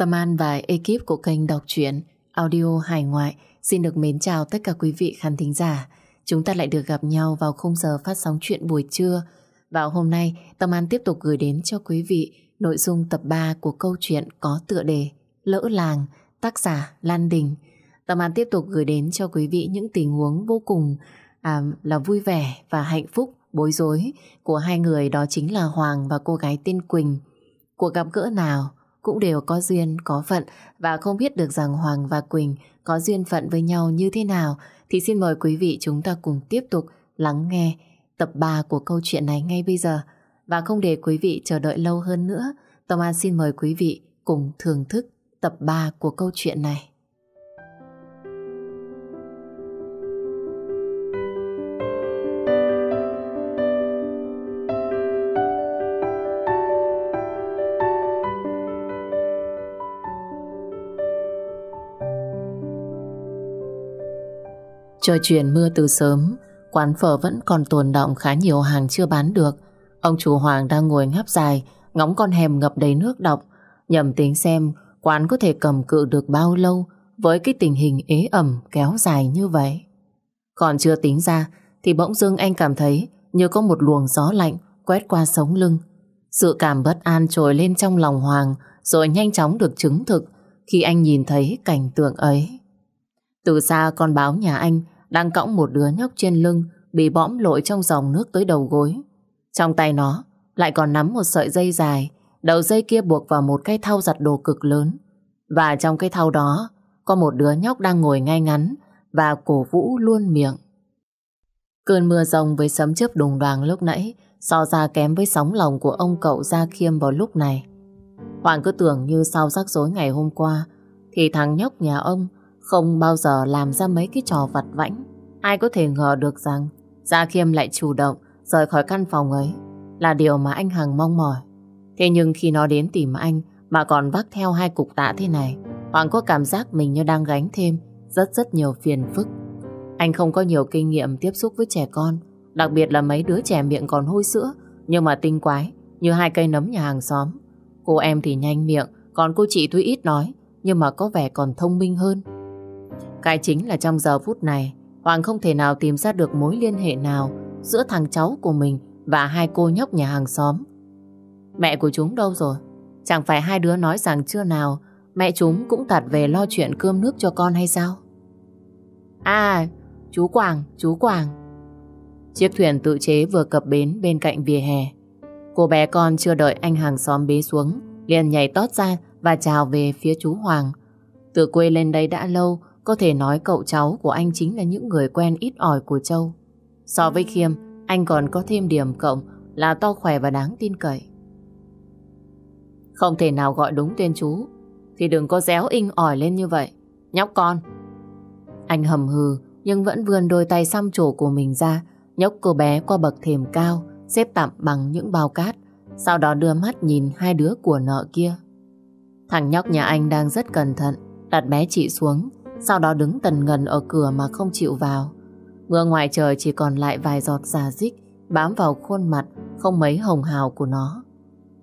Tâm An và ekip của kênh đọc truyện Audio Hải Ngoại xin được mến chào tất cả quý vị khán thính giả. Chúng ta lại được gặp nhau vào khung giờ phát sóng chuyện buổi trưa. Và hôm nay, Tâm An tiếp tục gửi đến cho quý vị nội dung tập 3 của câu chuyện có tựa đề Lỡ Làng, tác giả Lan Đình. Tâm An tiếp tục gửi đến cho quý vị những tình huống vô cùng à, là vui vẻ và hạnh phúc, bối rối của hai người đó chính là Hoàng và cô gái tên Quỳnh. Cuộc gặp gỡ nào cũng đều có duyên, có phận và không biết được rằng Hoàng và Quỳnh có duyên phận với nhau như thế nào thì xin mời quý vị chúng ta cùng tiếp tục lắng nghe tập 3 của câu chuyện này ngay bây giờ. Và không để quý vị chờ đợi lâu hơn nữa, Tâm An xin mời quý vị cùng thưởng thức tập 3 của câu chuyện này. Trời chuyển mưa từ sớm, quán phở vẫn còn tồn động khá nhiều hàng chưa bán được. Ông chủ Hoàng đang ngồi ngáp dài, ngóng con hẻm ngập đầy nước đọng, nhầm tính xem quán có thể cầm cự được bao lâu với cái tình hình ế ẩm kéo dài như vậy. Còn chưa tính ra, thì bỗng dưng anh cảm thấy như có một luồng gió lạnh quét qua sống lưng. Sự cảm bất an trồi lên trong lòng Hoàng rồi nhanh chóng được chứng thực khi anh nhìn thấy cảnh tượng ấy. Từ xa con báo nhà anh đang cõng một đứa nhóc trên lưng bị bõm lội trong dòng nước tới đầu gối. Trong tay nó lại còn nắm một sợi dây dài, đầu dây kia buộc vào một cái thau giặt đồ cực lớn. Và trong cái thau đó có một đứa nhóc đang ngồi ngay ngắn và cổ vũ luôn miệng. Cơn mưa rồng với sấm chớp đùng đoàng lúc nãy so ra kém với sóng lòng của ông cậu Gia Khiêm vào lúc này. Hoàng cứ tưởng như sau rắc rối ngày hôm qua thì thằng nhóc nhà ông không bao giờ làm ra mấy cái trò vặt vãnh Ai có thể ngờ được rằng Gia Khiêm lại chủ động rời khỏi căn phòng ấy Là điều mà anh Hằng mong mỏi Thế nhưng khi nó đến tìm anh Mà còn vác theo hai cục tạ thế này Hoàng có cảm giác mình như đang gánh thêm Rất rất nhiều phiền phức Anh không có nhiều kinh nghiệm tiếp xúc với trẻ con Đặc biệt là mấy đứa trẻ miệng còn hôi sữa Nhưng mà tinh quái Như hai cây nấm nhà hàng xóm Cô em thì nhanh miệng Còn cô chị tuy ít nói Nhưng mà có vẻ còn thông minh hơn cái chính là trong giờ phút này, Hoàng không thể nào tìm ra được mối liên hệ nào giữa thằng cháu của mình và hai cô nhóc nhà hàng xóm. Mẹ của chúng đâu rồi? Chẳng phải hai đứa nói rằng chưa nào mẹ chúng cũng tạt về lo chuyện cơm nước cho con hay sao? À, chú Quảng, chú Quảng. Chiếc thuyền tự chế vừa cập bến bên cạnh vỉa hè. Cô bé con chưa đợi anh hàng xóm bế xuống, liền nhảy tót ra và chào về phía chú Hoàng. Từ quê lên đây đã lâu, có thể nói cậu cháu của anh chính là những người quen ít ỏi của Châu. So với Khiêm, anh còn có thêm điểm cộng là to khỏe và đáng tin cậy. Không thể nào gọi đúng tên chú, thì đừng có réo inh ỏi lên như vậy. Nhóc con! Anh hầm hừ, nhưng vẫn vươn đôi tay xăm trổ của mình ra, nhóc cô bé qua bậc thềm cao, xếp tạm bằng những bao cát, sau đó đưa mắt nhìn hai đứa của nợ kia. Thằng nhóc nhà anh đang rất cẩn thận, đặt bé chị xuống, sau đó đứng tần ngần ở cửa mà không chịu vào. Mưa ngoài trời chỉ còn lại vài giọt già dích bám vào khuôn mặt không mấy hồng hào của nó.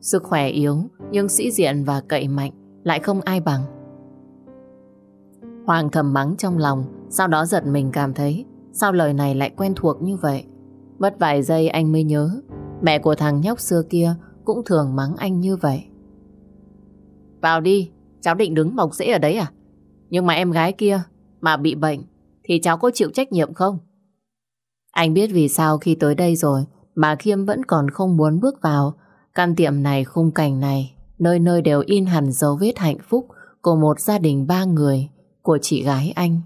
Sức khỏe yếu nhưng sĩ diện và cậy mạnh lại không ai bằng. Hoàng thầm mắng trong lòng sau đó giật mình cảm thấy sao lời này lại quen thuộc như vậy. Mất vài giây anh mới nhớ mẹ của thằng nhóc xưa kia cũng thường mắng anh như vậy. Vào đi, cháu định đứng mộc dễ ở đấy à? Nhưng mà em gái kia mà bị bệnh thì cháu có chịu trách nhiệm không? Anh biết vì sao khi tới đây rồi mà Khiêm vẫn còn không muốn bước vào căn tiệm này khung cảnh này nơi nơi đều in hẳn dấu vết hạnh phúc của một gia đình ba người của chị gái anh.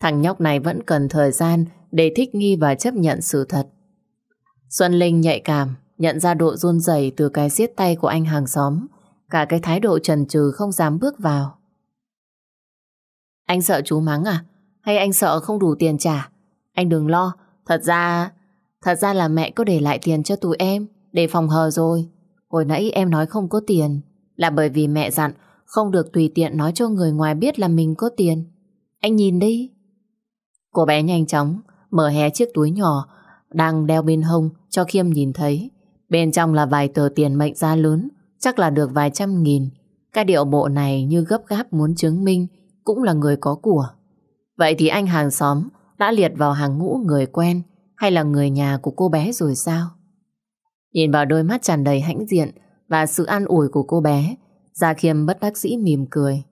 Thằng nhóc này vẫn cần thời gian để thích nghi và chấp nhận sự thật. Xuân Linh nhạy cảm, nhận ra độ run rẩy từ cái siết tay của anh hàng xóm, cả cái thái độ trần trừ không dám bước vào. Anh sợ chú mắng à? Hay anh sợ không đủ tiền trả? Anh đừng lo, thật ra... Thật ra là mẹ có để lại tiền cho tụi em để phòng hờ rồi. Hồi nãy em nói không có tiền là bởi vì mẹ dặn không được tùy tiện nói cho người ngoài biết là mình có tiền. Anh nhìn đi. Cô bé nhanh chóng mở hé chiếc túi nhỏ đang đeo bên hông cho Khiêm nhìn thấy. Bên trong là vài tờ tiền mệnh giá lớn, chắc là được vài trăm nghìn. Cái điệu bộ này như gấp gáp muốn chứng minh cũng là người có của. Vậy thì anh hàng xóm đã liệt vào hàng ngũ người quen hay là người nhà của cô bé rồi sao? Nhìn vào đôi mắt tràn đầy hãnh diện và sự an ủi của cô bé, Gia Khiêm bất đắc dĩ mỉm cười.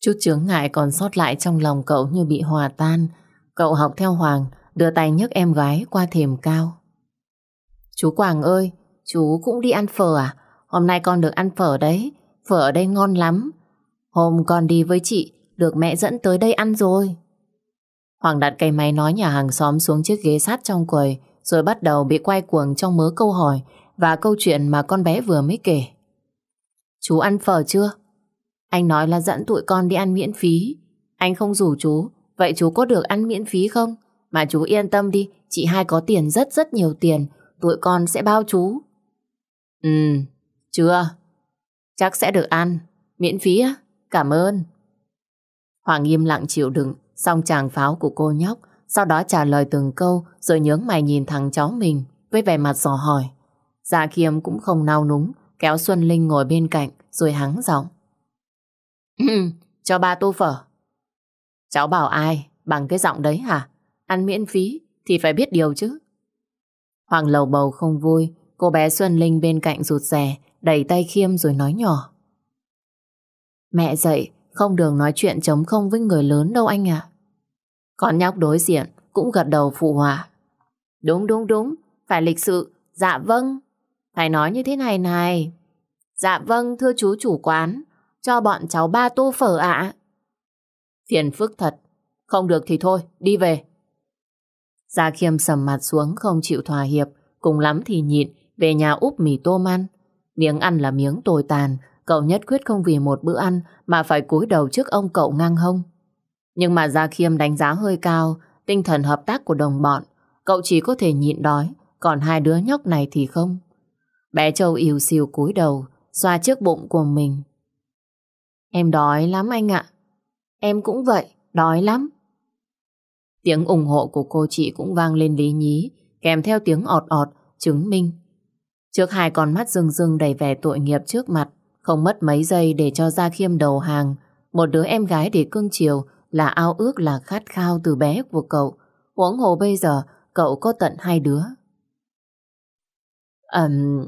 Chút chướng ngại còn sót lại trong lòng cậu như bị hòa tan. Cậu học theo Hoàng, đưa tay nhấc em gái qua thềm cao. Chú Quảng ơi, chú cũng đi ăn phở à? Hôm nay con được ăn phở đấy, phở ở đây ngon lắm, Hôm con đi với chị, được mẹ dẫn tới đây ăn rồi. Hoàng đặt cây máy nói nhà hàng xóm xuống chiếc ghế sát trong quầy, rồi bắt đầu bị quay cuồng trong mớ câu hỏi và câu chuyện mà con bé vừa mới kể. Chú ăn phở chưa? Anh nói là dẫn tụi con đi ăn miễn phí. Anh không rủ chú, vậy chú có được ăn miễn phí không? Mà chú yên tâm đi, chị hai có tiền rất rất nhiều tiền, tụi con sẽ bao chú. Ừ, chưa, chắc sẽ được ăn, miễn phí á cảm ơn. Hoàng im lặng chịu đựng, xong chàng pháo của cô nhóc, sau đó trả lời từng câu rồi nhướng mày nhìn thằng chó mình với vẻ mặt dò hỏi. Dạ khiêm cũng không nao núng, kéo Xuân Linh ngồi bên cạnh rồi hắng giọng. Cho ba tô phở. Cháu bảo ai bằng cái giọng đấy hả? Ăn miễn phí thì phải biết điều chứ. Hoàng lầu bầu không vui, cô bé Xuân Linh bên cạnh rụt rè, đẩy tay khiêm rồi nói nhỏ. Mẹ dạy, không được nói chuyện chống không với người lớn đâu anh ạ. À. Con nhóc đối diện cũng gật đầu phụ hòa. Đúng đúng đúng, phải lịch sự, dạ vâng. Phải nói như thế này này. Dạ vâng, thưa chú chủ quán, cho bọn cháu ba tô phở ạ. Phiền phức thật, không được thì thôi, đi về. Gia Khiêm sầm mặt xuống không chịu thỏa hiệp, cùng lắm thì nhịn, về nhà úp mì tôm ăn. Miếng ăn là miếng tồi tàn, Cậu nhất quyết không vì một bữa ăn mà phải cúi đầu trước ông cậu ngang hông. Nhưng mà Gia Khiêm đánh giá hơi cao tinh thần hợp tác của đồng bọn. Cậu chỉ có thể nhịn đói, còn hai đứa nhóc này thì không. Bé Châu yếu xìu cúi đầu, xoa trước bụng của mình. Em đói lắm anh ạ. Em cũng vậy, đói lắm. Tiếng ủng hộ của cô chị cũng vang lên lý nhí, kèm theo tiếng ọt ọt, chứng minh. Trước hai con mắt rưng rưng đầy vẻ tội nghiệp trước mặt, không mất mấy giây để cho Gia Khiêm đầu hàng, một đứa em gái để cưng chiều là ao ước là khát khao từ bé của cậu. Huống hồ bây giờ, cậu có tận hai đứa. Ừm, um,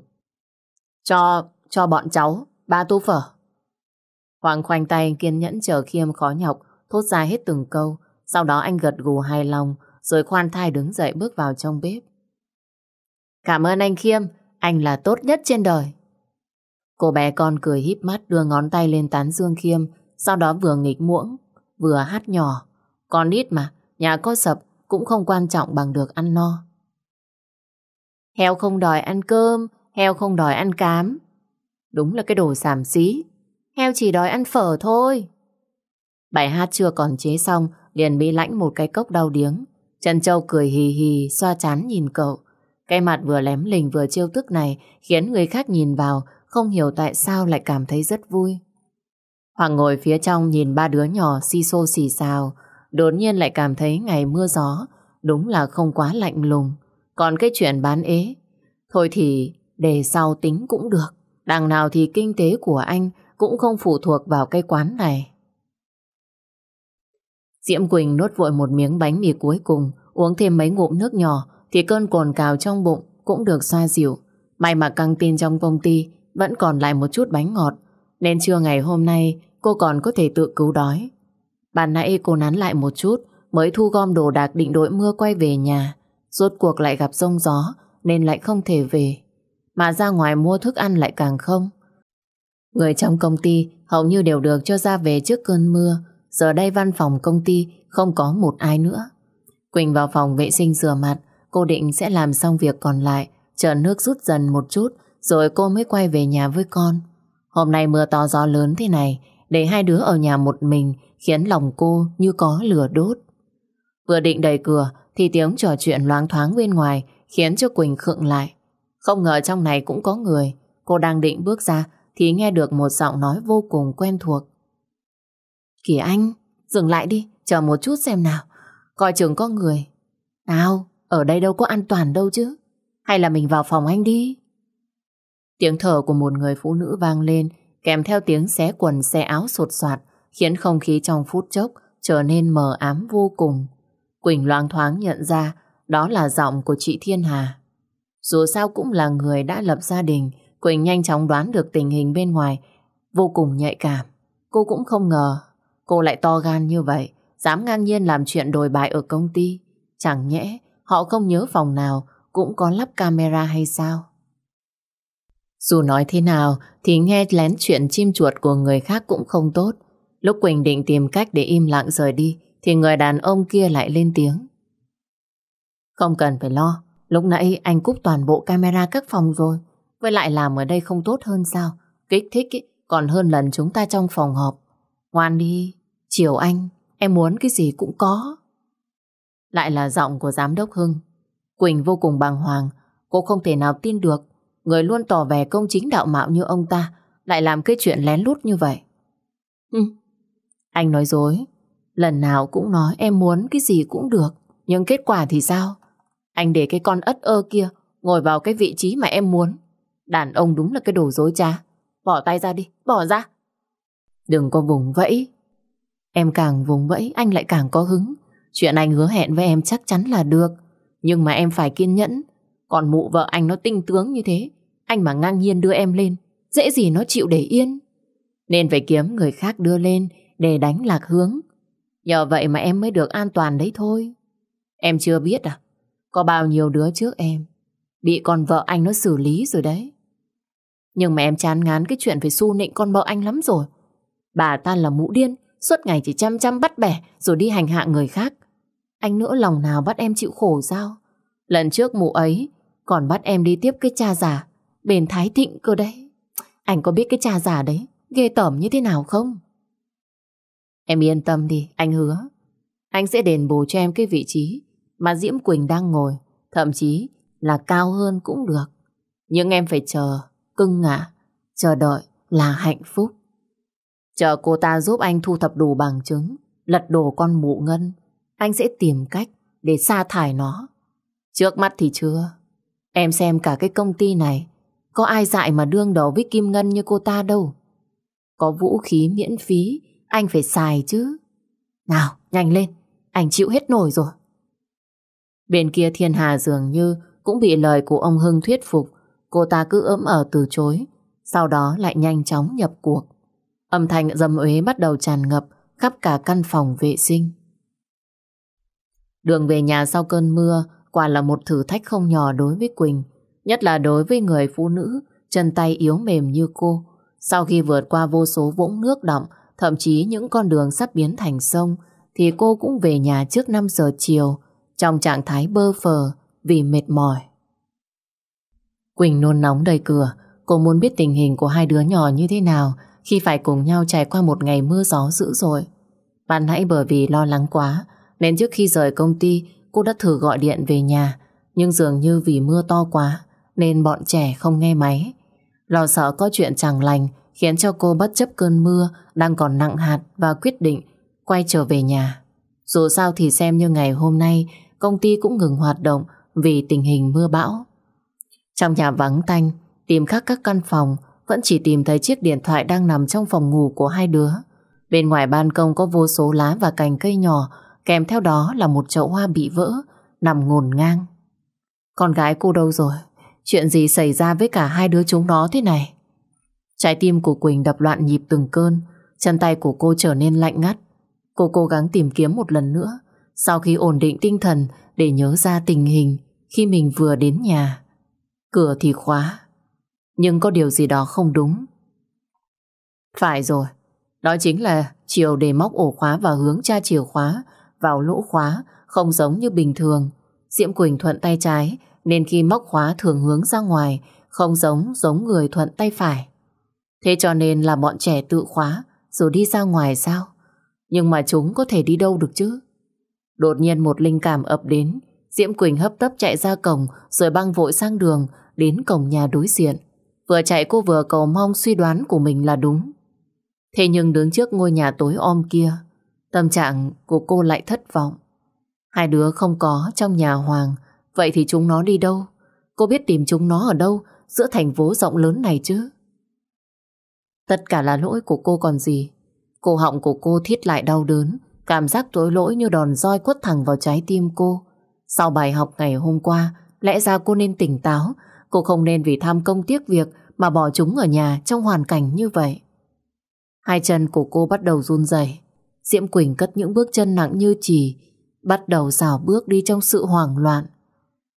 cho, cho bọn cháu, ba tu phở. Hoàng khoanh tay kiên nhẫn chờ Khiêm khó nhọc, thốt ra hết từng câu. Sau đó anh gật gù hài lòng, rồi khoan thai đứng dậy bước vào trong bếp. Cảm ơn anh Khiêm, anh là tốt nhất trên đời. Cô bé con cười híp mắt đưa ngón tay lên tán Dương Khiêm, sau đó vừa nghịch muỗng, vừa hát nhỏ. Con nít mà, nhà có sập cũng không quan trọng bằng được ăn no. Heo không đòi ăn cơm, heo không đòi ăn cám. Đúng là cái đồ xàm xí. Heo chỉ đòi ăn phở thôi. Bài hát chưa còn chế xong, liền bị lãnh một cái cốc đau điếng. Trần Châu cười hì hì, xoa chán nhìn cậu. Cái mặt vừa lém lình vừa trêu tức này khiến người khác nhìn vào không hiểu tại sao lại cảm thấy rất vui. Hoàng ngồi phía trong nhìn ba đứa nhỏ xì xô xì xào, đột nhiên lại cảm thấy ngày mưa gió, đúng là không quá lạnh lùng. Còn cái chuyện bán ế, thôi thì để sau tính cũng được. Đằng nào thì kinh tế của anh cũng không phụ thuộc vào cái quán này. Diễm Quỳnh nốt vội một miếng bánh mì cuối cùng, uống thêm mấy ngụm nước nhỏ, thì cơn cồn cào trong bụng cũng được xoa dịu. May mà căng tin trong công ty vẫn còn lại một chút bánh ngọt, nên trưa ngày hôm nay cô còn có thể tự cứu đói. Bạn nãy cô nán lại một chút, mới thu gom đồ đạc định đội mưa quay về nhà. Rốt cuộc lại gặp rông gió, nên lại không thể về. Mà ra ngoài mua thức ăn lại càng không. Người trong công ty hầu như đều được cho ra về trước cơn mưa. Giờ đây văn phòng công ty không có một ai nữa. Quỳnh vào phòng vệ sinh rửa mặt, cô định sẽ làm xong việc còn lại, chờ nước rút dần một chút rồi cô mới quay về nhà với con. Hôm nay mưa to gió lớn thế này, để hai đứa ở nhà một mình khiến lòng cô như có lửa đốt. Vừa định đẩy cửa thì tiếng trò chuyện loáng thoáng bên ngoài khiến cho Quỳnh khựng lại. Không ngờ trong này cũng có người. Cô đang định bước ra thì nghe được một giọng nói vô cùng quen thuộc. Kỷ Anh, dừng lại đi, chờ một chút xem nào. Coi chừng có người. Nào, ở đây đâu có an toàn đâu chứ. Hay là mình vào phòng anh đi. Tiếng thở của một người phụ nữ vang lên, kèm theo tiếng xé quần xé áo sột soạt, khiến không khí trong phút chốc trở nên mờ ám vô cùng. Quỳnh loang thoáng nhận ra đó là giọng của chị Thiên Hà. Dù sao cũng là người đã lập gia đình, Quỳnh nhanh chóng đoán được tình hình bên ngoài, vô cùng nhạy cảm. Cô cũng không ngờ cô lại to gan như vậy, dám ngang nhiên làm chuyện đồi bại ở công ty. Chẳng nhẽ họ không nhớ phòng nào cũng có lắp camera hay sao? Dù nói thế nào thì nghe lén chuyện chim chuột của người khác cũng không tốt. Lúc Quỳnh định tìm cách để im lặng rời đi thì người đàn ông kia lại lên tiếng. Không cần phải lo, lúc nãy anh cúp toàn bộ camera các phòng rồi. Với lại làm ở đây không tốt hơn sao? Kích thích ý, còn hơn lần chúng ta trong phòng họp. Ngoan đi, chiều anh, em muốn cái gì cũng có. Lại là giọng của giám đốc Hưng. Quỳnh vô cùng bàng hoàng, cô không thể nào tin được người luôn tỏ vẻ công chính đạo mạo như ông ta lại làm cái chuyện lén lút như vậy. Ừ, anh nói dối. Lần nào cũng nói em muốn cái gì cũng được. Nhưng kết quả thì sao? Anh để cái con ất ơ kia ngồi vào cái vị trí mà em muốn. Đàn ông đúng là cái đồ dối trá. Bỏ tay ra đi, bỏ ra. Đừng có vùng vẫy. Em càng vùng vẫy, anh lại càng có hứng. Chuyện anh hứa hẹn với em chắc chắn là được. Nhưng mà em phải kiên nhẫn còn mụ vợ anh nó tinh tướng như thế Anh mà ngang nhiên đưa em lên Dễ gì nó chịu để yên Nên phải kiếm người khác đưa lên Để đánh lạc hướng Nhờ vậy mà em mới được an toàn đấy thôi Em chưa biết à Có bao nhiêu đứa trước em Bị con vợ anh nó xử lý rồi đấy Nhưng mà em chán ngán cái chuyện phải su nịnh con vợ anh lắm rồi Bà ta là mụ điên Suốt ngày chỉ chăm chăm bắt bẻ Rồi đi hành hạ người khác Anh nữa lòng nào bắt em chịu khổ sao Lần trước mụ ấy còn bắt em đi tiếp cái cha già Bên Thái Thịnh cơ đấy Anh có biết cái cha già đấy Ghê tởm như thế nào không Em yên tâm đi Anh hứa Anh sẽ đền bù cho em cái vị trí Mà Diễm Quỳnh đang ngồi Thậm chí là cao hơn cũng được Nhưng em phải chờ Cưng ngạ Chờ đợi là hạnh phúc Chờ cô ta giúp anh thu thập đủ bằng chứng Lật đổ con mụ ngân Anh sẽ tìm cách để sa thải nó Trước mắt thì chưa Em xem cả cái công ty này Có ai dạy mà đương đầu với Kim Ngân như cô ta đâu Có vũ khí miễn phí Anh phải xài chứ Nào nhanh lên Anh chịu hết nổi rồi Bên kia Thiên Hà dường như Cũng bị lời của ông Hưng thuyết phục Cô ta cứ ấm ở từ chối Sau đó lại nhanh chóng nhập cuộc Âm thanh dầm uế bắt đầu tràn ngập Khắp cả căn phòng vệ sinh Đường về nhà sau cơn mưa quả là một thử thách không nhỏ đối với Quỳnh, nhất là đối với người phụ nữ chân tay yếu mềm như cô. Sau khi vượt qua vô số vũng nước đọng, thậm chí những con đường sắp biến thành sông, thì cô cũng về nhà trước 5 giờ chiều, trong trạng thái bơ phờ vì mệt mỏi. Quỳnh nôn nóng đầy cửa, cô muốn biết tình hình của hai đứa nhỏ như thế nào khi phải cùng nhau trải qua một ngày mưa gió dữ dội. Bạn hãy bởi vì lo lắng quá, nên trước khi rời công ty, cô đã thử gọi điện về nhà, nhưng dường như vì mưa to quá nên bọn trẻ không nghe máy. Lo sợ có chuyện chẳng lành khiến cho cô bất chấp cơn mưa đang còn nặng hạt và quyết định quay trở về nhà. Dù sao thì xem như ngày hôm nay công ty cũng ngừng hoạt động vì tình hình mưa bão. Trong nhà vắng tanh, tìm khắp các căn phòng vẫn chỉ tìm thấy chiếc điện thoại đang nằm trong phòng ngủ của hai đứa. Bên ngoài ban công có vô số lá và cành cây nhỏ kèm theo đó là một chậu hoa bị vỡ, nằm ngổn ngang. Con gái cô đâu rồi? Chuyện gì xảy ra với cả hai đứa chúng nó thế này? Trái tim của Quỳnh đập loạn nhịp từng cơn, chân tay của cô trở nên lạnh ngắt. Cô cố gắng tìm kiếm một lần nữa, sau khi ổn định tinh thần để nhớ ra tình hình khi mình vừa đến nhà. Cửa thì khóa, nhưng có điều gì đó không đúng. Phải rồi, đó chính là chiều để móc ổ khóa và hướng tra chìa khóa vào lỗ khóa, không giống như bình thường. Diễm Quỳnh thuận tay trái, nên khi móc khóa thường hướng ra ngoài, không giống giống người thuận tay phải. Thế cho nên là bọn trẻ tự khóa, rồi đi ra ngoài sao? Nhưng mà chúng có thể đi đâu được chứ? Đột nhiên một linh cảm ập đến, Diễm Quỳnh hấp tấp chạy ra cổng, rồi băng vội sang đường, đến cổng nhà đối diện. Vừa chạy cô vừa cầu mong suy đoán của mình là đúng. Thế nhưng đứng trước ngôi nhà tối om kia, Tâm trạng của cô lại thất vọng. Hai đứa không có trong nhà Hoàng, vậy thì chúng nó đi đâu? Cô biết tìm chúng nó ở đâu giữa thành phố rộng lớn này chứ? Tất cả là lỗi của cô còn gì. cô họng của cô thiết lại đau đớn, cảm giác tối lỗi như đòn roi quất thẳng vào trái tim cô. Sau bài học ngày hôm qua, lẽ ra cô nên tỉnh táo, cô không nên vì tham công tiếc việc mà bỏ chúng ở nhà trong hoàn cảnh như vậy. Hai chân của cô bắt đầu run rẩy. Diễm Quỳnh cất những bước chân nặng như chì, bắt đầu rào bước đi trong sự hoảng loạn.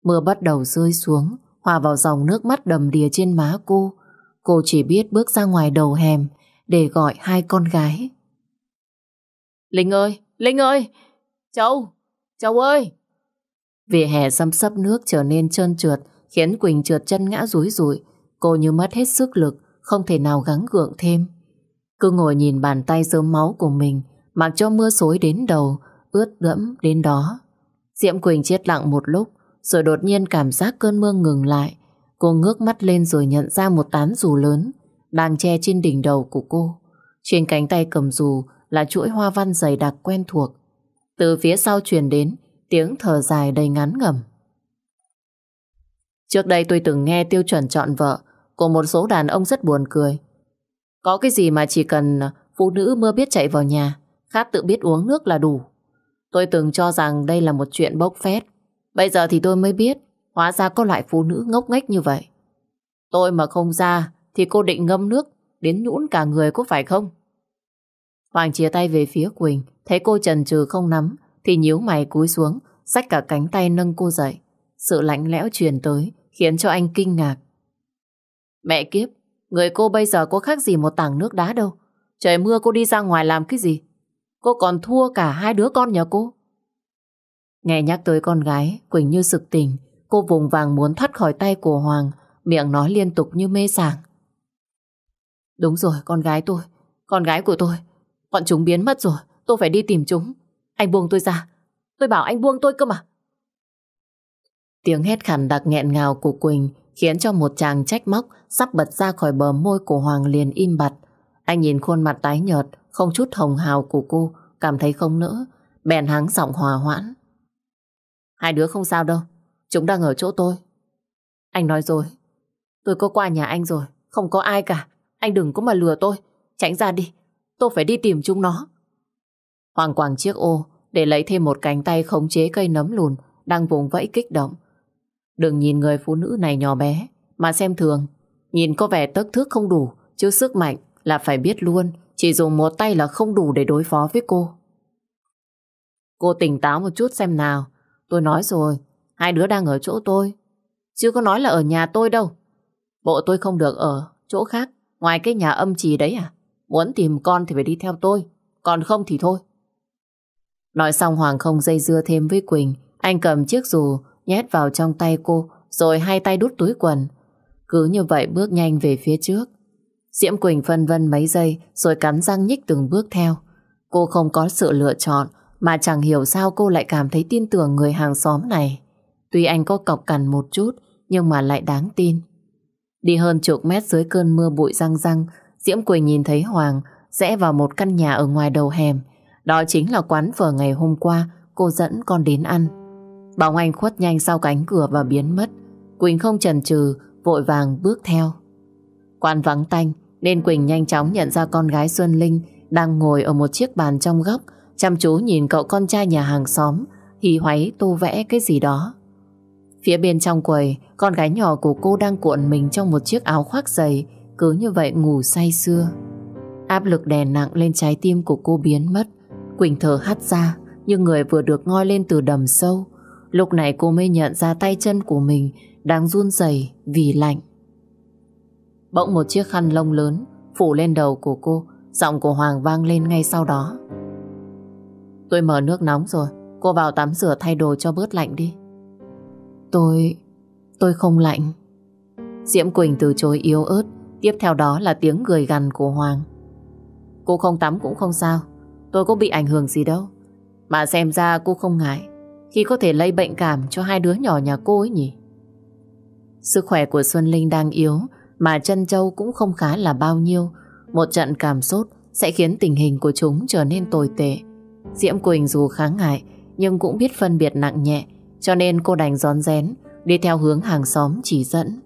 Mưa bắt đầu rơi xuống, hòa vào dòng nước mắt đầm đìa trên má cô. Cô chỉ biết bước ra ngoài đầu hẻm để gọi hai con gái. Linh ơi! Linh ơi! Châu! Châu ơi! Vì hè xâm sấp nước trở nên trơn trượt, khiến Quỳnh trượt chân ngã rúi rụi. Cô như mất hết sức lực, không thể nào gắng gượng thêm. Cứ ngồi nhìn bàn tay dớm máu của mình, Mặc cho mưa xối đến đầu Ướt đẫm đến đó Diệm Quỳnh chết lặng một lúc Rồi đột nhiên cảm giác cơn mưa ngừng lại Cô ngước mắt lên rồi nhận ra một tán dù lớn Đang che trên đỉnh đầu của cô Trên cánh tay cầm dù Là chuỗi hoa văn dày đặc quen thuộc Từ phía sau truyền đến Tiếng thở dài đầy ngắn ngầm Trước đây tôi từng nghe tiêu chuẩn chọn vợ Của một số đàn ông rất buồn cười Có cái gì mà chỉ cần phụ nữ mơ biết chạy vào nhà khát tự biết uống nước là đủ. Tôi từng cho rằng đây là một chuyện bốc phét. Bây giờ thì tôi mới biết, hóa ra có loại phụ nữ ngốc nghếch như vậy. Tôi mà không ra, thì cô định ngâm nước, đến nhũn cả người có phải không? Hoàng chia tay về phía Quỳnh, thấy cô trần trừ không nắm, thì nhíu mày cúi xuống, xách cả cánh tay nâng cô dậy. Sự lạnh lẽo truyền tới, khiến cho anh kinh ngạc. Mẹ kiếp, người cô bây giờ có khác gì một tảng nước đá đâu. Trời mưa cô đi ra ngoài làm cái gì? Cô còn thua cả hai đứa con nhà cô. Nghe nhắc tới con gái, Quỳnh như sực tỉnh, cô vùng vàng muốn thoát khỏi tay của Hoàng, miệng nói liên tục như mê sảng. Đúng rồi, con gái tôi, con gái của tôi, bọn chúng biến mất rồi, tôi phải đi tìm chúng. Anh buông tôi ra, tôi bảo anh buông tôi cơ mà. Tiếng hét khàn đặc nghẹn ngào của Quỳnh khiến cho một chàng trách móc sắp bật ra khỏi bờ môi của Hoàng liền im bặt. Anh nhìn khuôn mặt tái nhợt, không chút hồng hào của cô, cảm thấy không nỡ, bèn hắng giọng hòa hoãn. Hai đứa không sao đâu, chúng đang ở chỗ tôi. Anh nói rồi, tôi có qua nhà anh rồi, không có ai cả, anh đừng có mà lừa tôi, tránh ra đi, tôi phải đi tìm chúng nó. Hoàng quàng chiếc ô để lấy thêm một cánh tay khống chế cây nấm lùn đang vùng vẫy kích động. Đừng nhìn người phụ nữ này nhỏ bé, mà xem thường, nhìn có vẻ tức thước không đủ, chứ sức mạnh là phải biết luôn chỉ dùng một tay là không đủ để đối phó với cô. Cô tỉnh táo một chút xem nào. Tôi nói rồi, hai đứa đang ở chỗ tôi. Chứ có nói là ở nhà tôi đâu. Bộ tôi không được ở chỗ khác, ngoài cái nhà âm trì đấy à? Muốn tìm con thì phải đi theo tôi, còn không thì thôi. Nói xong Hoàng không dây dưa thêm với Quỳnh. Anh cầm chiếc dù, nhét vào trong tay cô, rồi hai tay đút túi quần. Cứ như vậy bước nhanh về phía trước. Diễm Quỳnh phân vân mấy giây rồi cắn răng nhích từng bước theo. Cô không có sự lựa chọn mà chẳng hiểu sao cô lại cảm thấy tin tưởng người hàng xóm này. Tuy anh có cọc cằn một chút nhưng mà lại đáng tin. Đi hơn chục mét dưới cơn mưa bụi răng răng, Diễm Quỳnh nhìn thấy Hoàng rẽ vào một căn nhà ở ngoài đầu hẻm. Đó chính là quán phở ngày hôm qua cô dẫn con đến ăn. Bóng anh khuất nhanh sau cánh cửa và biến mất. Quỳnh không chần chừ, vội vàng bước theo. Quán vắng tanh, nên Quỳnh nhanh chóng nhận ra con gái Xuân Linh đang ngồi ở một chiếc bàn trong góc, chăm chú nhìn cậu con trai nhà hàng xóm, hí hoáy tô vẽ cái gì đó. Phía bên trong quầy, con gái nhỏ của cô đang cuộn mình trong một chiếc áo khoác dày, cứ như vậy ngủ say sưa. Áp lực đè nặng lên trái tim của cô biến mất. Quỳnh thở hắt ra, như người vừa được ngoi lên từ đầm sâu. Lúc này cô mới nhận ra tay chân của mình đang run rẩy vì lạnh. Bỗng một chiếc khăn lông lớn phủ lên đầu của cô, giọng của Hoàng vang lên ngay sau đó. Tôi mở nước nóng rồi, cô vào tắm rửa thay đồ cho bớt lạnh đi. Tôi... tôi không lạnh. Diễm Quỳnh từ chối yếu ớt, tiếp theo đó là tiếng gcười gằn của Hoàng. Cô không tắm cũng không sao, tôi có bị ảnh hưởng gì đâu. Mà xem ra cô không ngại khi có thể lây bệnh cảm cho hai đứa nhỏ nhà cô ấy nhỉ. Sức khỏe của Xuân Linh đang yếu, mà chân châu cũng không khá là bao nhiêu. Một trận cảm sốt sẽ khiến tình hình của chúng trở nên tồi tệ. Diễm Quỳnh dù kháng ngại nhưng cũng biết phân biệt nặng nhẹ cho nên cô đành rón rén đi theo hướng hàng xóm chỉ dẫn.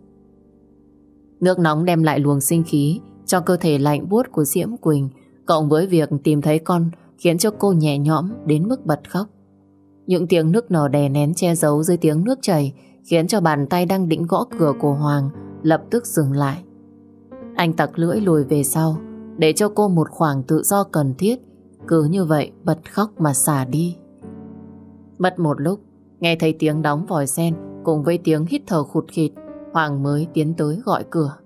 Nước nóng đem lại luồng sinh khí cho cơ thể lạnh buốt của Diễm Quỳnh cộng với việc tìm thấy con khiến cho cô nhẹ nhõm đến mức bật khóc. Những tiếng nước nở đè nén che giấu dưới tiếng nước chảy khiến cho bàn tay đang định gõ cửa của Hoàng lập tức dừng lại. Anh tặc lưỡi lùi về sau để cho cô một khoảng tự do cần thiết cứ như vậy bật khóc mà xả đi. Mất một lúc, nghe thấy tiếng đóng vòi sen cùng với tiếng hít thở khụt khịt, Hoàng mới tiến tới gọi cửa.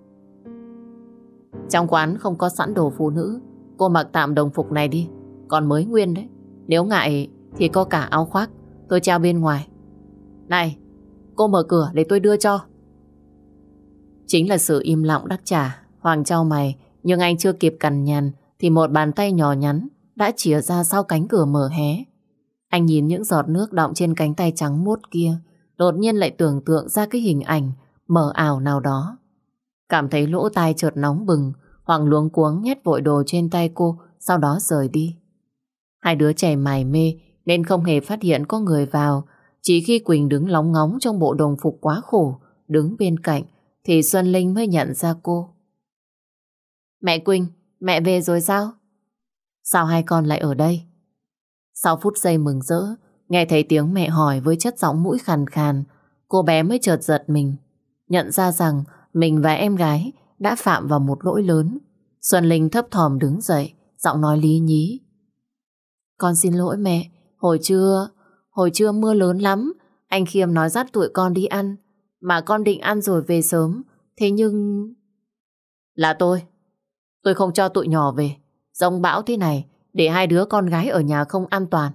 Trong quán không có sẵn đồ phụ nữ, cô mặc tạm đồng phục này đi, còn mới nguyên đấy. Nếu ngại thì có cả áo khoác, tôi treo bên ngoài. Này, cô mở cửa để tôi đưa cho. Chính là sự im lặng đắc trả Hoàng trao mày Nhưng anh chưa kịp cằn nhằn Thì một bàn tay nhỏ nhắn Đã chìa ra sau cánh cửa mở hé Anh nhìn những giọt nước đọng trên cánh tay trắng muốt kia Đột nhiên lại tưởng tượng ra cái hình ảnh Mờ ảo nào đó Cảm thấy lỗ tai chợt nóng bừng Hoàng luống cuống nhét vội đồ trên tay cô Sau đó rời đi Hai đứa trẻ mải mê Nên không hề phát hiện có người vào Chỉ khi Quỳnh đứng lóng ngóng trong bộ đồng phục quá khổ Đứng bên cạnh thì Xuân Linh mới nhận ra cô. Mẹ Quỳnh, mẹ về rồi sao? Sao hai con lại ở đây? Sau phút giây mừng rỡ, nghe thấy tiếng mẹ hỏi với chất giọng mũi khàn khàn, cô bé mới chợt giật mình, nhận ra rằng mình và em gái đã phạm vào một lỗi lớn. Xuân Linh thấp thòm đứng dậy, giọng nói lý nhí. Con xin lỗi mẹ, hồi trưa, hồi trưa mưa lớn lắm, anh Khiêm nói dắt tụi con đi ăn, mà con định ăn rồi về sớm. Thế nhưng... Là tôi. Tôi không cho tụi nhỏ về. Dông bão thế này, để hai đứa con gái ở nhà không an toàn.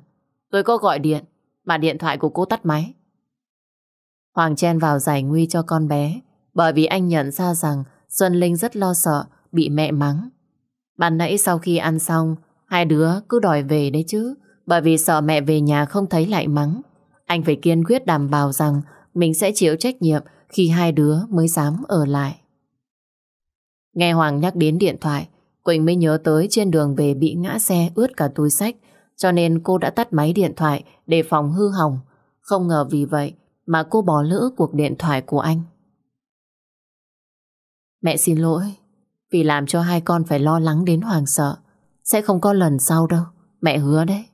Tôi có gọi điện, mà điện thoại của cô tắt máy. Hoàng chen vào giải nguy cho con bé, bởi vì anh nhận ra rằng Xuân Linh rất lo sợ bị mẹ mắng. Ban nãy sau khi ăn xong, hai đứa cứ đòi về đấy chứ, bởi vì sợ mẹ về nhà không thấy lại mắng. Anh phải kiên quyết đảm bảo rằng mình sẽ chịu trách nhiệm khi hai đứa mới dám ở lại. Nghe Hoàng nhắc đến điện thoại, Quỳnh mới nhớ tới trên đường về bị ngã xe ướt cả túi sách, cho nên cô đã tắt máy điện thoại để phòng hư hỏng. Không ngờ vì vậy mà cô bỏ lỡ cuộc điện thoại của anh. Mẹ xin lỗi vì làm cho hai con phải lo lắng đến hoàng sợ. Sẽ không có lần sau đâu, mẹ hứa đấy.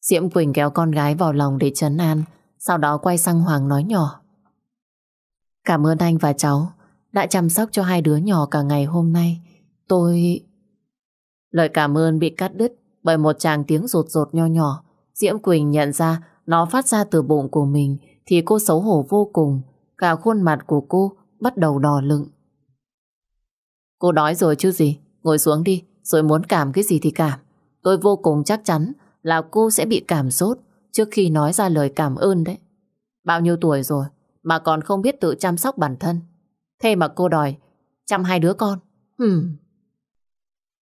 Diễm Quỳnh kéo con gái vào lòng để trấn an, sau đó quay sang Hoàng nói nhỏ Cảm ơn anh và cháu Đã chăm sóc cho hai đứa nhỏ cả ngày hôm nay Tôi... Lời cảm ơn bị cắt đứt bởi một chàng tiếng rột rột nho nhỏ. Diễm Quỳnh nhận ra nó phát ra từ bụng của mình thì cô xấu hổ vô cùng. Cả khuôn mặt của cô bắt đầu đỏ lựng. Cô đói rồi chứ gì? Ngồi xuống đi, rồi muốn cảm cái gì thì cảm. Tôi vô cùng chắc chắn là cô sẽ bị cảm sốt trước khi nói ra lời cảm ơn đấy. Bao nhiêu tuổi rồi mà còn không biết tự chăm sóc bản thân. Thế mà cô đòi chăm hai đứa con. Hừm.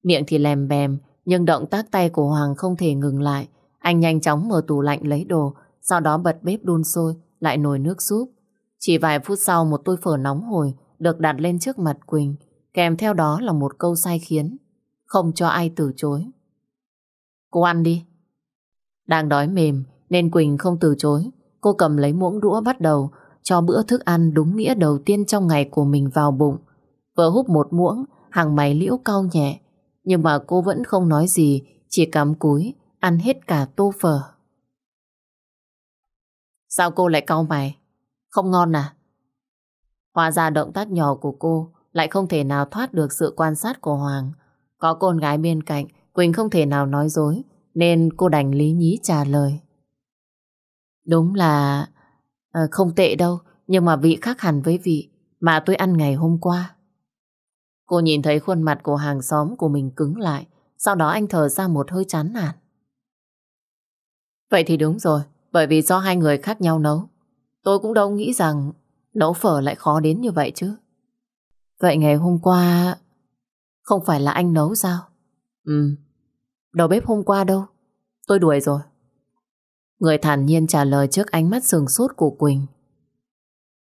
Miệng thì lèm bèm, nhưng động tác tay của Hoàng không thể ngừng lại. Anh nhanh chóng mở tủ lạnh lấy đồ, sau đó bật bếp đun sôi, lại nồi nước súp. Chỉ vài phút sau một tôi phở nóng hồi được đặt lên trước mặt Quỳnh, kèm theo đó là một câu sai khiến, không cho ai từ chối. Cô ăn đi. Đang đói mềm, nên Quỳnh không từ chối. Cô cầm lấy muỗng đũa bắt đầu cho bữa thức ăn đúng nghĩa đầu tiên trong ngày của mình vào bụng. Vợ húp một muỗng, hàng mày liễu cau nhẹ. Nhưng mà cô vẫn không nói gì, chỉ cắm cúi, ăn hết cả tô phở. Sao cô lại cau mày? Không ngon à? Hóa ra động tác nhỏ của cô lại không thể nào thoát được sự quan sát của Hoàng. Có con gái bên cạnh, Quỳnh không thể nào nói dối, nên cô đành lý nhí trả lời. Đúng là à, không tệ đâu, nhưng mà vị khác hẳn với vị mà tôi ăn ngày hôm qua. Cô nhìn thấy khuôn mặt của hàng xóm của mình cứng lại, sau đó anh thở ra một hơi chán nản. Vậy thì đúng rồi, bởi vì do hai người khác nhau nấu. Tôi cũng đâu nghĩ rằng nấu phở lại khó đến như vậy chứ. Vậy ngày hôm qua không phải là anh nấu sao? Ừ, đầu bếp hôm qua đâu, tôi đuổi rồi. Người thản nhiên trả lời trước ánh mắt sừng sốt của Quỳnh.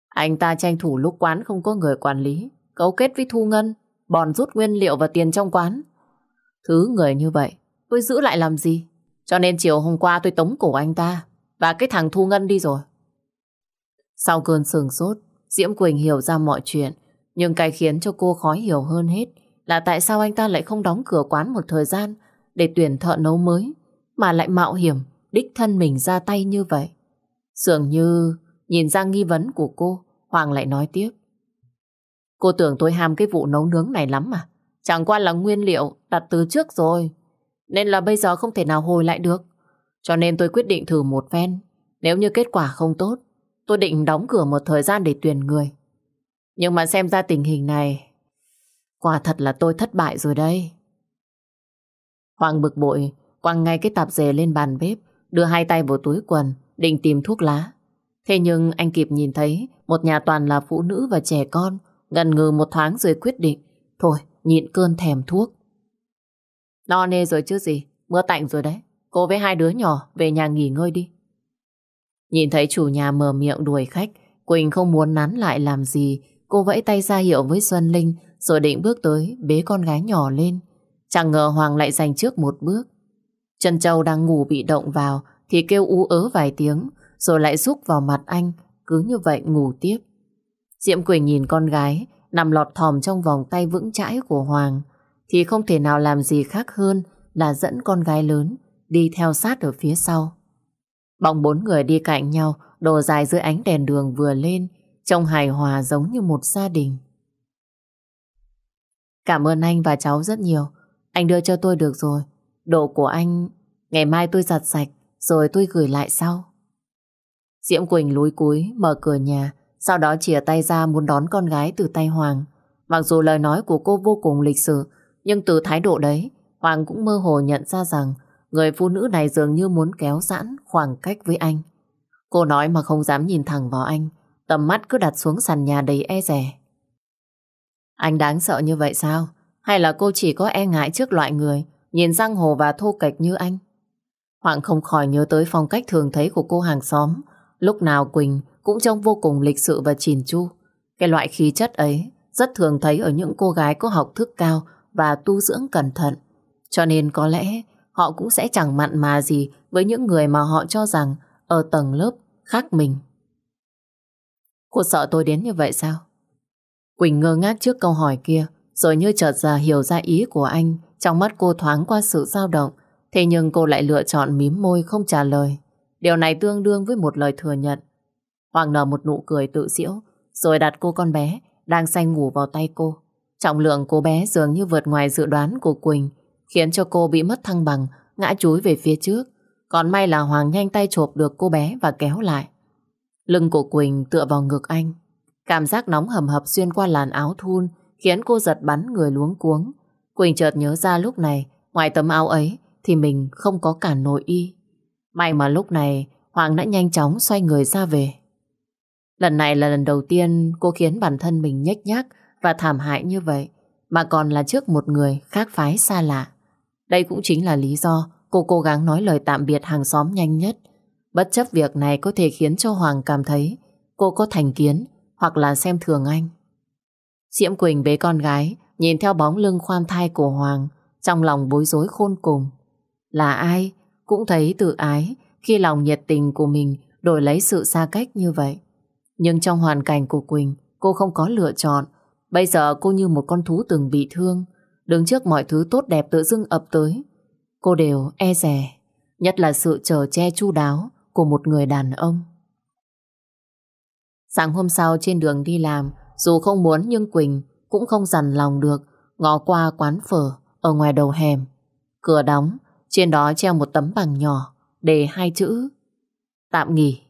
Anh ta tranh thủ lúc quán không có người quản lý, cấu kết với Thu Ngân, bòn rút nguyên liệu và tiền trong quán. Thứ người như vậy, tôi giữ lại làm gì? Cho nên chiều hôm qua tôi tống cổ anh ta và cái thằng Thu Ngân đi rồi. Sau cơn sừng sốt, Diễm Quỳnh hiểu ra mọi chuyện, nhưng cái khiến cho cô khó hiểu hơn hết là tại sao anh ta lại không đóng cửa quán một thời gian để tuyển thợ nấu mới, mà lại mạo hiểm đích thân mình ra tay như vậy. Dường như nhìn ra nghi vấn của cô, Hoàng lại nói tiếp. Cô tưởng tôi ham cái vụ nấu nướng này lắm mà. Chẳng qua là nguyên liệu đặt từ trước rồi. Nên là bây giờ không thể nào hồi lại được. Cho nên tôi quyết định thử một phen. Nếu như kết quả không tốt, tôi định đóng cửa một thời gian để tuyển người. Nhưng mà xem ra tình hình này, quả thật là tôi thất bại rồi đây. Hoàng bực bội, quăng ngay cái tạp dề lên bàn bếp, đưa hai tay vào túi quần, định tìm thuốc lá. Thế nhưng anh kịp nhìn thấy một nhà toàn là phụ nữ và trẻ con, gần ngừ một tháng rồi quyết định. Thôi, nhịn cơn thèm thuốc. No nê rồi chứ gì, mưa tạnh rồi đấy. Cô với hai đứa nhỏ về nhà nghỉ ngơi đi. Nhìn thấy chủ nhà mở miệng đuổi khách, Quỳnh không muốn nán lại làm gì. Cô vẫy tay ra hiệu với Xuân Linh rồi định bước tới bế con gái nhỏ lên. Chẳng ngờ Hoàng lại giành trước một bước. Trần Châu đang ngủ bị động vào thì kêu ú ớ vài tiếng rồi lại rúc vào mặt anh cứ như vậy ngủ tiếp. Diễm Quỳnh nhìn con gái nằm lọt thòm trong vòng tay vững chãi của Hoàng thì không thể nào làm gì khác hơn là dẫn con gái lớn đi theo sát ở phía sau. Bóng bốn người đi cạnh nhau đồ dài dưới ánh đèn đường vừa lên trông hài hòa giống như một gia đình. Cảm ơn anh và cháu rất nhiều. Anh đưa cho tôi được rồi. Đồ của anh, ngày mai tôi giặt sạch, rồi tôi gửi lại sau. Diễm Quỳnh lúi cúi, mở cửa nhà, sau đó chìa tay ra muốn đón con gái từ tay Hoàng. Mặc dù lời nói của cô vô cùng lịch sự, nhưng từ thái độ đấy, Hoàng cũng mơ hồ nhận ra rằng người phụ nữ này dường như muốn kéo giãn khoảng cách với anh. Cô nói mà không dám nhìn thẳng vào anh, tầm mắt cứ đặt xuống sàn nhà đầy e rẻ. Anh đáng sợ như vậy sao? Hay là cô chỉ có e ngại trước loại người nhìn giang hồ và thô kệch như anh. Hoàng không khỏi nhớ tới phong cách thường thấy của cô hàng xóm. Lúc nào Quỳnh cũng trông vô cùng lịch sự và chỉn chu. Cái loại khí chất ấy rất thường thấy ở những cô gái có học thức cao và tu dưỡng cẩn thận. Cho nên có lẽ họ cũng sẽ chẳng mặn mà gì với những người mà họ cho rằng ở tầng lớp khác mình. Cô sợ tôi đến như vậy sao? Quỳnh ngơ ngác trước câu hỏi kia, rồi như chợt ra hiểu ra ý của anh trong mắt cô thoáng qua sự dao động, thế nhưng cô lại lựa chọn mím môi không trả lời. Điều này tương đương với một lời thừa nhận. Hoàng nở một nụ cười tự diễu, rồi đặt cô con bé, đang say ngủ vào tay cô. Trọng lượng cô bé dường như vượt ngoài dự đoán của Quỳnh, khiến cho cô bị mất thăng bằng, ngã chúi về phía trước. Còn may là Hoàng nhanh tay chộp được cô bé và kéo lại. Lưng của Quỳnh tựa vào ngực anh. Cảm giác nóng hầm hập xuyên qua làn áo thun khiến cô giật bắn người luống cuống. Quỳnh chợt nhớ ra lúc này, ngoài tấm áo ấy thì mình không có cả nội y. May mà lúc này Hoàng đã nhanh chóng xoay người ra về. Lần này là lần đầu tiên cô khiến bản thân mình nhếch nhác và thảm hại như vậy, mà còn là trước một người khác phái xa lạ. Đây cũng chính là lý do cô cố gắng nói lời tạm biệt hàng xóm nhanh nhất. Bất chấp việc này có thể khiến cho Hoàng cảm thấy cô có thành kiến hoặc là xem thường anh. Diễm Quỳnh bế con gái Nhìn theo bóng lưng khoan thai của Hoàng, trong lòng bối rối khôn cùng. Là ai cũng thấy tự ái khi lòng nhiệt tình của mình đổi lấy sự xa cách như vậy. Nhưng trong hoàn cảnh của Quỳnh, cô không có lựa chọn. Bây giờ cô như một con thú từng bị thương, đứng trước mọi thứ tốt đẹp tự dưng ập tới. Cô đều e rè nhất là sự chờ che chu đáo của một người đàn ông. Sáng hôm sau trên đường đi làm, dù không muốn nhưng Quỳnh cũng không dằn lòng được, ngó qua quán phở ở ngoài đầu hẻm. Cửa đóng, trên đó treo một tấm bằng nhỏ, để hai chữ. Tạm nghỉ.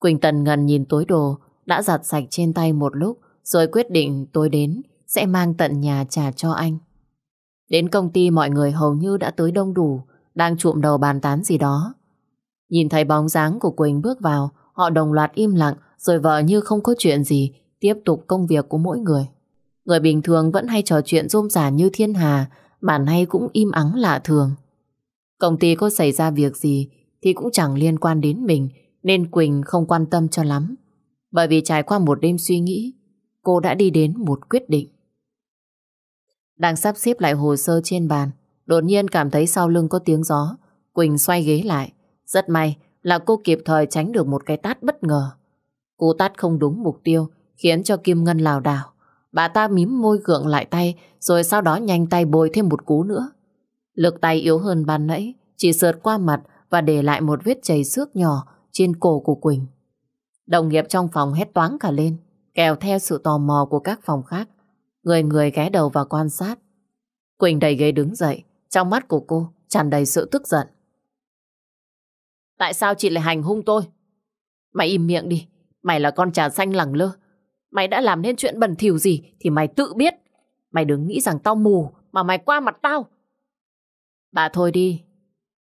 Quỳnh Tần ngần nhìn túi đồ, đã giặt sạch trên tay một lúc, rồi quyết định tối đến sẽ mang tận nhà trả cho anh. Đến công ty mọi người hầu như đã tới đông đủ, đang trụm đầu bàn tán gì đó. Nhìn thấy bóng dáng của Quỳnh bước vào, họ đồng loạt im lặng, rồi vợ như không có chuyện gì, tiếp tục công việc của mỗi người. Người bình thường vẫn hay trò chuyện rôm rả như thiên hà, bản hay cũng im ắng lạ thường. Công ty có xảy ra việc gì thì cũng chẳng liên quan đến mình, nên Quỳnh không quan tâm cho lắm. Bởi vì trải qua một đêm suy nghĩ, cô đã đi đến một quyết định. Đang sắp xếp lại hồ sơ trên bàn, đột nhiên cảm thấy sau lưng có tiếng gió. Quỳnh xoay ghế lại. Rất may là cô kịp thời tránh được một cái tát bất ngờ. Cú tát không đúng mục tiêu, khiến cho Kim Ngân lảo đảo. Bà ta mím môi gượng lại tay, rồi sau đó nhanh tay bôi thêm một cú nữa. Lực tay yếu hơn ban nãy, chỉ sượt qua mặt và để lại một vết chảy xước nhỏ trên cổ của Quỳnh. Đồng nghiệp trong phòng hét toáng cả lên, kèo theo sự tò mò của các phòng khác. Người người ghé đầu và quan sát. Quỳnh đầy ghế đứng dậy, trong mắt của cô tràn đầy sự tức giận. Tại sao chị lại hành hung tôi? Mày im miệng đi, mày là con trà xanh lẳng lơ, Mày đã làm nên chuyện bẩn thỉu gì thì mày tự biết. Mày đừng nghĩ rằng tao mù mà mày qua mặt tao. Bà thôi đi.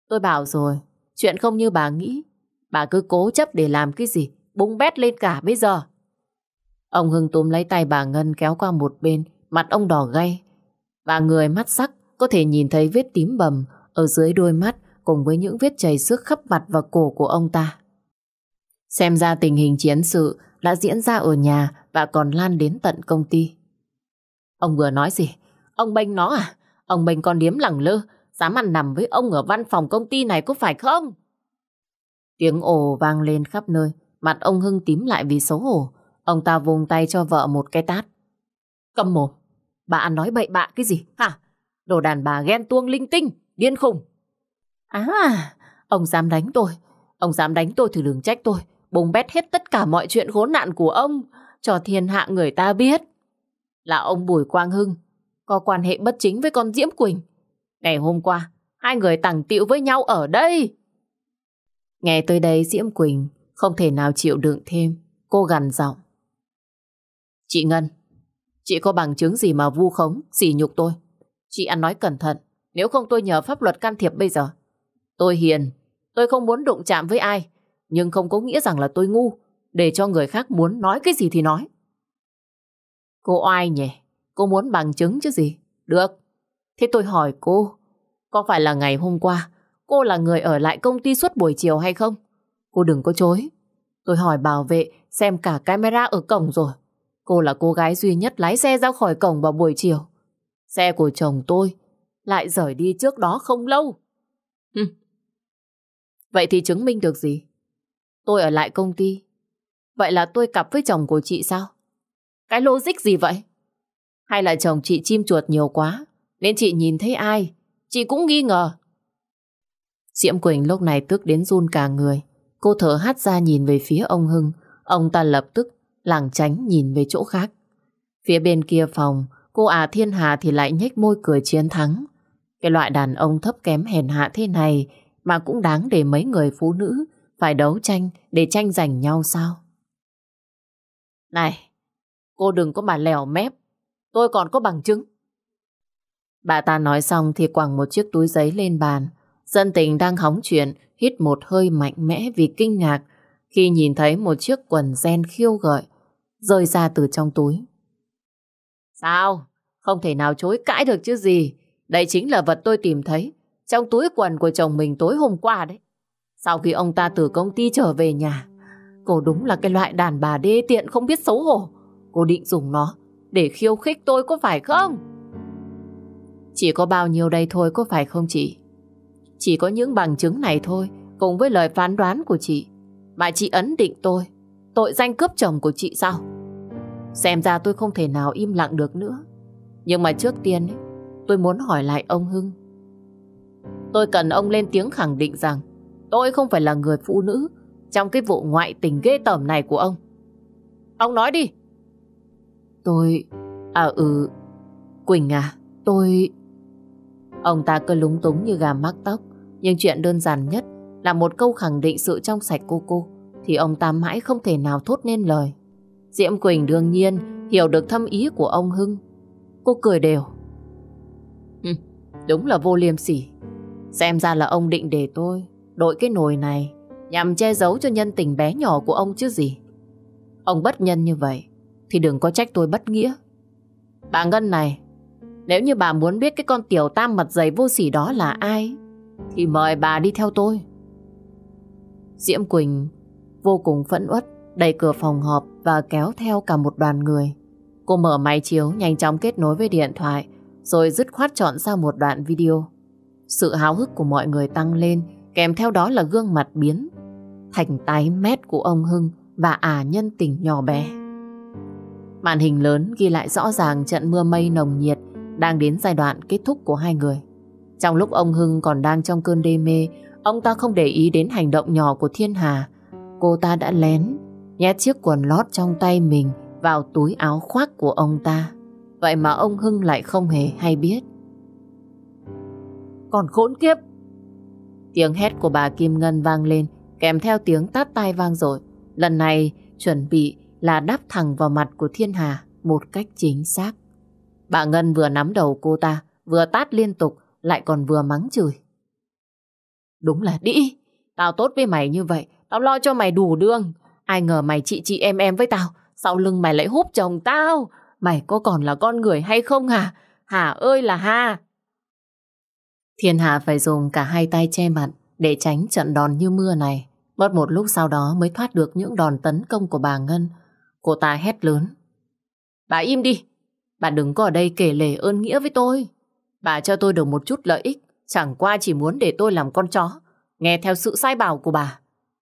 Tôi bảo rồi, chuyện không như bà nghĩ. Bà cứ cố chấp để làm cái gì, bung bét lên cả bây giờ. Ông Hưng túm lấy tay bà Ngân kéo qua một bên, mặt ông đỏ gay. bà người mắt sắc có thể nhìn thấy vết tím bầm ở dưới đôi mắt cùng với những vết chảy xước khắp mặt và cổ của ông ta. Xem ra tình hình chiến sự đã diễn ra ở nhà và còn lan đến tận công ty. Ông vừa nói gì? Ông bênh nó à? Ông bênh con điếm lẳng lơ, dám ăn nằm với ông ở văn phòng công ty này có phải không? Tiếng ồ vang lên khắp nơi, mặt ông Hưng tím lại vì xấu hổ. Ông ta vùng tay cho vợ một cái tát. Cầm mồm, bà ăn nói bậy bạ cái gì hả? Đồ đàn bà ghen tuông linh tinh, điên khùng. À, ông dám đánh tôi. Ông dám đánh tôi thì đừng trách tôi. Bùng bét hết tất cả mọi chuyện khốn nạn của ông cho thiên hạ người ta biết là ông Bùi Quang Hưng có quan hệ bất chính với con Diễm Quỳnh. Ngày hôm qua, hai người tàng tiệu với nhau ở đây. Nghe tới đây Diễm Quỳnh không thể nào chịu đựng thêm, cô gằn giọng. Chị Ngân, chị có bằng chứng gì mà vu khống, sỉ nhục tôi? Chị ăn nói cẩn thận, nếu không tôi nhờ pháp luật can thiệp bây giờ. Tôi hiền, tôi không muốn đụng chạm với ai, nhưng không có nghĩa rằng là tôi ngu để cho người khác muốn nói cái gì thì nói. Cô oai nhỉ? Cô muốn bằng chứng chứ gì? Được. Thế tôi hỏi cô, có phải là ngày hôm qua cô là người ở lại công ty suốt buổi chiều hay không? Cô đừng có chối. Tôi hỏi bảo vệ xem cả camera ở cổng rồi. Cô là cô gái duy nhất lái xe ra khỏi cổng vào buổi chiều. Xe của chồng tôi lại rời đi trước đó không lâu. Hừm. Vậy thì chứng minh được gì? Tôi ở lại công ty Vậy là tôi cặp với chồng của chị sao? Cái logic gì vậy? Hay là chồng chị chim chuột nhiều quá Nên chị nhìn thấy ai Chị cũng nghi ngờ Diễm Quỳnh lúc này tức đến run cả người Cô thở hắt ra nhìn về phía ông Hưng Ông ta lập tức lảng tránh nhìn về chỗ khác Phía bên kia phòng Cô à Thiên Hà thì lại nhếch môi cười chiến thắng Cái loại đàn ông thấp kém hèn hạ thế này Mà cũng đáng để mấy người phụ nữ Phải đấu tranh để tranh giành nhau sao này, cô đừng có mà lèo mép, tôi còn có bằng chứng. Bà ta nói xong thì quẳng một chiếc túi giấy lên bàn. Dân tình đang hóng chuyện, hít một hơi mạnh mẽ vì kinh ngạc khi nhìn thấy một chiếc quần ren khiêu gợi rơi ra từ trong túi. Sao? Không thể nào chối cãi được chứ gì. Đây chính là vật tôi tìm thấy trong túi quần của chồng mình tối hôm qua đấy. Sau khi ông ta từ công ty trở về nhà, Cô đúng là cái loại đàn bà đê tiện không biết xấu hổ. Cô định dùng nó để khiêu khích tôi có phải không? Chỉ có bao nhiêu đây thôi có phải không chị? Chỉ có những bằng chứng này thôi cùng với lời phán đoán của chị mà chị ấn định tôi tội danh cướp chồng của chị sao? Xem ra tôi không thể nào im lặng được nữa. Nhưng mà trước tiên tôi muốn hỏi lại ông Hưng. Tôi cần ông lên tiếng khẳng định rằng tôi không phải là người phụ nữ trong cái vụ ngoại tình ghê tởm này của ông. Ông nói đi. Tôi... À ừ... Quỳnh à, tôi... Ông ta cứ lúng túng như gà mắc tóc. Nhưng chuyện đơn giản nhất là một câu khẳng định sự trong sạch cô cô thì ông ta mãi không thể nào thốt nên lời. Diễm Quỳnh đương nhiên hiểu được thâm ý của ông Hưng. Cô cười đều. đúng là vô liêm sỉ. Xem ra là ông định để tôi đội cái nồi này nhằm che giấu cho nhân tình bé nhỏ của ông chứ gì. Ông bất nhân như vậy thì đừng có trách tôi bất nghĩa. Bà Ngân này, nếu như bà muốn biết cái con tiểu tam mặt dày vô sỉ đó là ai thì mời bà đi theo tôi. Diễm Quỳnh vô cùng phẫn uất đẩy cửa phòng họp và kéo theo cả một đoàn người. Cô mở máy chiếu nhanh chóng kết nối với điện thoại rồi dứt khoát chọn ra một đoạn video. Sự háo hức của mọi người tăng lên kèm theo đó là gương mặt biến thành tái mét của ông Hưng và ả à nhân tình nhỏ bé. Màn hình lớn ghi lại rõ ràng trận mưa mây nồng nhiệt đang đến giai đoạn kết thúc của hai người. Trong lúc ông Hưng còn đang trong cơn đê mê, ông ta không để ý đến hành động nhỏ của Thiên Hà. Cô ta đã lén, nhét chiếc quần lót trong tay mình vào túi áo khoác của ông ta. Vậy mà ông Hưng lại không hề hay biết. Còn khốn kiếp! Tiếng hét của bà Kim Ngân vang lên kèm theo tiếng tát tai vang rồi. Lần này chuẩn bị là đáp thẳng vào mặt của Thiên Hà một cách chính xác. Bà Ngân vừa nắm đầu cô ta, vừa tát liên tục, lại còn vừa mắng chửi. Đúng là đĩ, tao tốt với mày như vậy, tao lo cho mày đủ đường. Ai ngờ mày chị chị em em với tao, sau lưng mày lại húp chồng tao. Mày có còn là con người hay không hả? Hà ơi là Hà! Thiên Hà phải dùng cả hai tay che mặt để tránh trận đòn như mưa này. Mất một lúc sau đó mới thoát được những đòn tấn công của bà Ngân. Cô ta hét lớn. Bà im đi. Bà đừng có ở đây kể lể ơn nghĩa với tôi. Bà cho tôi được một chút lợi ích. Chẳng qua chỉ muốn để tôi làm con chó. Nghe theo sự sai bảo của bà.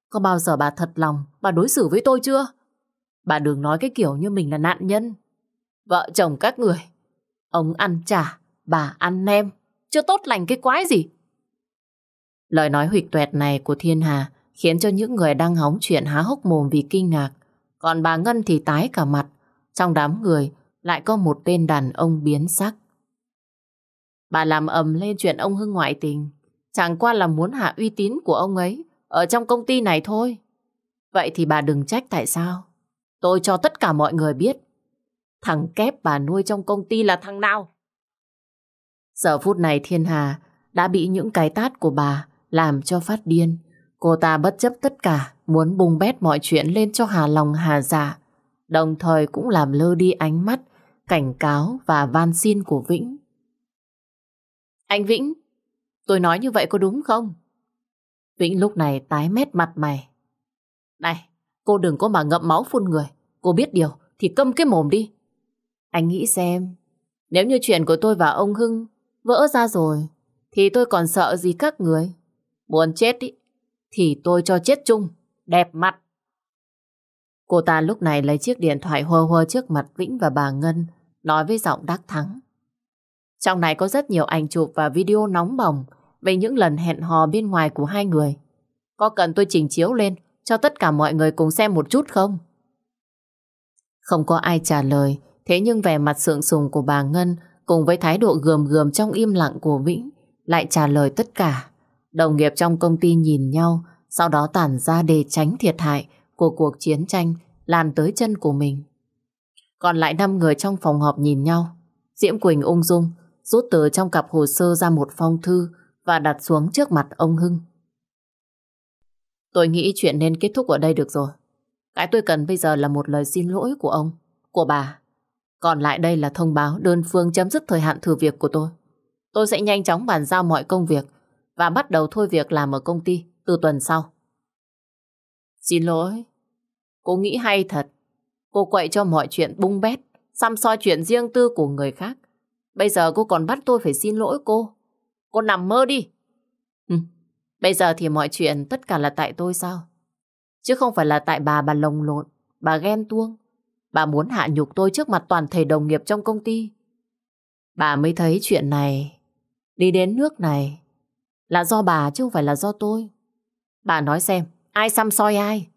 Có bao giờ bà thật lòng bà đối xử với tôi chưa? Bà đừng nói cái kiểu như mình là nạn nhân. Vợ chồng các người. Ông ăn trả, bà ăn nem. Chưa tốt lành cái quái gì. Lời nói huyệt tuẹt này của Thiên Hà khiến cho những người đang hóng chuyện há hốc mồm vì kinh ngạc. Còn bà Ngân thì tái cả mặt. Trong đám người lại có một tên đàn ông biến sắc. Bà làm ầm lên chuyện ông Hưng ngoại tình. Chẳng qua là muốn hạ uy tín của ông ấy ở trong công ty này thôi. Vậy thì bà đừng trách tại sao. Tôi cho tất cả mọi người biết. Thằng kép bà nuôi trong công ty là thằng nào? Giờ phút này Thiên Hà đã bị những cái tát của bà làm cho phát điên. Cô ta bất chấp tất cả, muốn bung bét mọi chuyện lên cho Hà lòng Hà dạ, đồng thời cũng làm lơ đi ánh mắt, cảnh cáo và van xin của Vĩnh. Anh Vĩnh, tôi nói như vậy có đúng không? Vĩnh lúc này tái mét mặt mày. Này, cô đừng có mà ngậm máu phun người. Cô biết điều thì câm cái mồm đi. Anh nghĩ xem, nếu như chuyện của tôi và ông Hưng vỡ ra rồi, thì tôi còn sợ gì các người. Muốn chết đi thì tôi cho chết chung, đẹp mặt. Cô ta lúc này lấy chiếc điện thoại hơ hơ trước mặt Vĩnh và bà Ngân, nói với giọng đắc thắng. Trong này có rất nhiều ảnh chụp và video nóng bỏng về những lần hẹn hò bên ngoài của hai người. Có cần tôi chỉnh chiếu lên cho tất cả mọi người cùng xem một chút không? Không có ai trả lời, thế nhưng vẻ mặt sượng sùng của bà Ngân cùng với thái độ gườm gườm trong im lặng của Vĩnh lại trả lời tất cả. Đồng nghiệp trong công ty nhìn nhau, sau đó tản ra để tránh thiệt hại của cuộc chiến tranh lan tới chân của mình. Còn lại 5 người trong phòng họp nhìn nhau. Diễm Quỳnh ung dung, rút từ trong cặp hồ sơ ra một phong thư và đặt xuống trước mặt ông Hưng. Tôi nghĩ chuyện nên kết thúc ở đây được rồi. Cái tôi cần bây giờ là một lời xin lỗi của ông, của bà. Còn lại đây là thông báo đơn phương chấm dứt thời hạn thử việc của tôi. Tôi sẽ nhanh chóng bàn giao mọi công việc và bắt đầu thôi việc làm ở công ty từ tuần sau. Xin lỗi, cô nghĩ hay thật. Cô quậy cho mọi chuyện bung bét, xăm soi chuyện riêng tư của người khác. Bây giờ cô còn bắt tôi phải xin lỗi cô. Cô nằm mơ đi. Ừ. Bây giờ thì mọi chuyện tất cả là tại tôi sao? Chứ không phải là tại bà bà lồng lộn, bà ghen tuông. Bà muốn hạ nhục tôi trước mặt toàn thể đồng nghiệp trong công ty. Bà mới thấy chuyện này, đi đến nước này, là do bà chứ không phải là do tôi. Bà nói xem, ai xăm soi ai?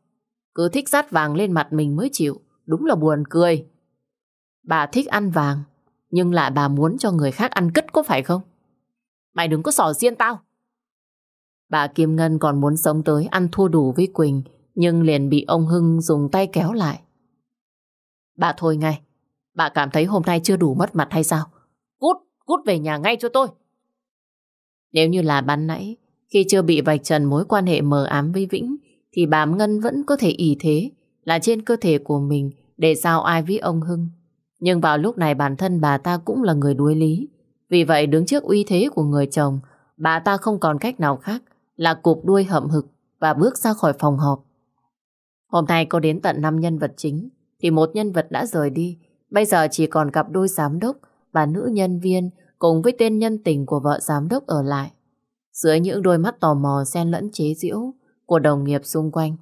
Cứ thích dát vàng lên mặt mình mới chịu, đúng là buồn cười. Bà thích ăn vàng, nhưng lại bà muốn cho người khác ăn cất có phải không? Mày đừng có sỏ riêng tao. Bà Kim Ngân còn muốn sống tới ăn thua đủ với Quỳnh, nhưng liền bị ông Hưng dùng tay kéo lại. Bà thôi ngay, bà cảm thấy hôm nay chưa đủ mất mặt hay sao? Cút, cút về nhà ngay cho tôi. Nếu như là ban nãy, khi chưa bị vạch trần mối quan hệ mờ ám với Vĩnh, thì bà Ngân vẫn có thể ý thế là trên cơ thể của mình để giao ai với ông Hưng. Nhưng vào lúc này bản thân bà ta cũng là người đuối lý. Vì vậy đứng trước uy thế của người chồng, bà ta không còn cách nào khác là cụp đuôi hậm hực và bước ra khỏi phòng họp. Hôm nay có đến tận 5 nhân vật chính, thì một nhân vật đã rời đi. Bây giờ chỉ còn cặp đôi giám đốc và nữ nhân viên cùng với tên nhân tình của vợ giám đốc ở lại. Dưới những đôi mắt tò mò xen lẫn chế giễu của đồng nghiệp xung quanh,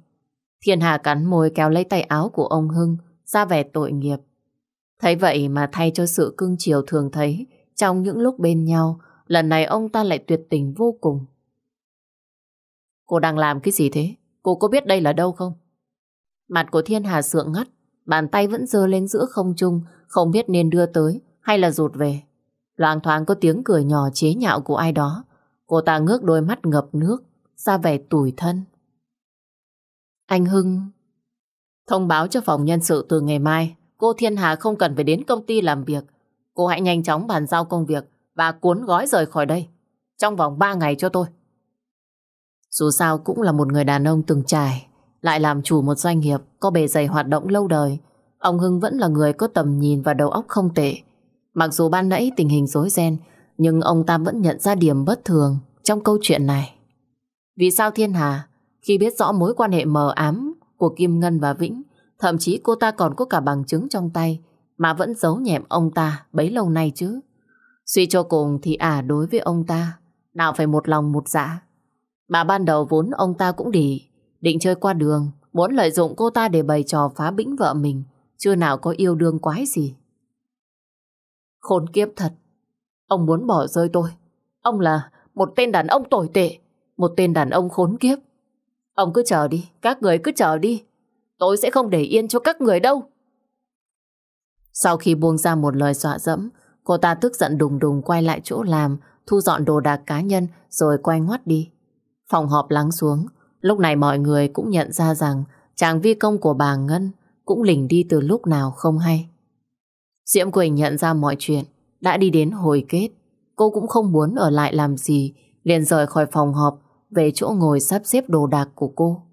Thiên Hà cắn môi kéo lấy tay áo của ông Hưng ra vẻ tội nghiệp. Thấy vậy mà thay cho sự cưng chiều thường thấy trong những lúc bên nhau, lần này ông ta lại tuyệt tình vô cùng. Cô đang làm cái gì thế? Cô có biết đây là đâu không? Mặt của Thiên Hà sượng ngắt, bàn tay vẫn dơ lên giữa không trung, không biết nên đưa tới hay là rụt về. Loang thoáng có tiếng cười nhỏ chế nhạo của ai đó. Cô ta ngước đôi mắt ngập nước, ra vẻ tủi thân. Anh Hưng thông báo cho phòng nhân sự từ ngày mai, cô Thiên Hà không cần phải đến công ty làm việc. Cô hãy nhanh chóng bàn giao công việc và cuốn gói rời khỏi đây. Trong vòng 3 ngày cho tôi. Dù sao cũng là một người đàn ông từng trải, lại làm chủ một doanh nghiệp có bề dày hoạt động lâu đời. Ông Hưng vẫn là người có tầm nhìn và đầu óc không tệ. Mặc dù ban nãy tình hình rối ren, nhưng ông ta vẫn nhận ra điểm bất thường trong câu chuyện này. Vì sao Thiên Hà, khi biết rõ mối quan hệ mờ ám của Kim Ngân và Vĩnh, thậm chí cô ta còn có cả bằng chứng trong tay, mà vẫn giấu nhẹm ông ta bấy lâu nay chứ? Suy cho cùng thì à, đối với ông ta, nào phải một lòng một dạ. mà ban đầu vốn ông ta cũng để định chơi qua đường, muốn lợi dụng cô ta để bày trò phá bĩnh vợ mình, chưa nào có yêu đương quái gì. Khốn kiếp thật. Ông muốn bỏ rơi tôi. Ông là một tên đàn ông tồi tệ. Một tên đàn ông khốn kiếp. Ông cứ chờ đi. Các người cứ chờ đi. Tôi sẽ không để yên cho các người đâu. Sau khi buông ra một lời dọa dẫm, cô ta tức giận đùng đùng quay lại chỗ làm, thu dọn đồ đạc cá nhân rồi quay ngoắt đi. Phòng họp lắng xuống. Lúc này mọi người cũng nhận ra rằng chàng vi công của bà Ngân cũng lình đi từ lúc nào không hay. Diễm Quỳnh nhận ra mọi chuyện đã đi đến hồi kết. Cô cũng không muốn ở lại làm gì, liền rời khỏi phòng họp về chỗ ngồi sắp xếp đồ đạc của cô.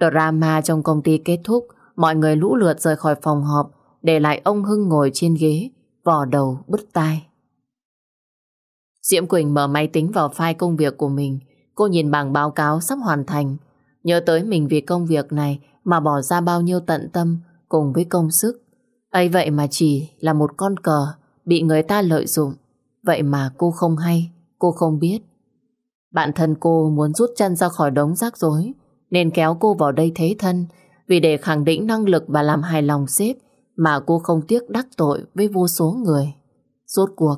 Drama trong công ty kết thúc, mọi người lũ lượt rời khỏi phòng họp, để lại ông Hưng ngồi trên ghế, vò đầu bứt tai. Diễm Quỳnh mở máy tính vào file công việc của mình, cô nhìn bảng báo cáo sắp hoàn thành, nhớ tới mình vì công việc này mà bỏ ra bao nhiêu tận tâm cùng với công sức ấy vậy mà chỉ là một con cờ bị người ta lợi dụng. Vậy mà cô không hay, cô không biết. Bạn thân cô muốn rút chân ra khỏi đống rác rối nên kéo cô vào đây thế thân vì để khẳng định năng lực và làm hài lòng sếp mà cô không tiếc đắc tội với vô số người. Rốt cuộc,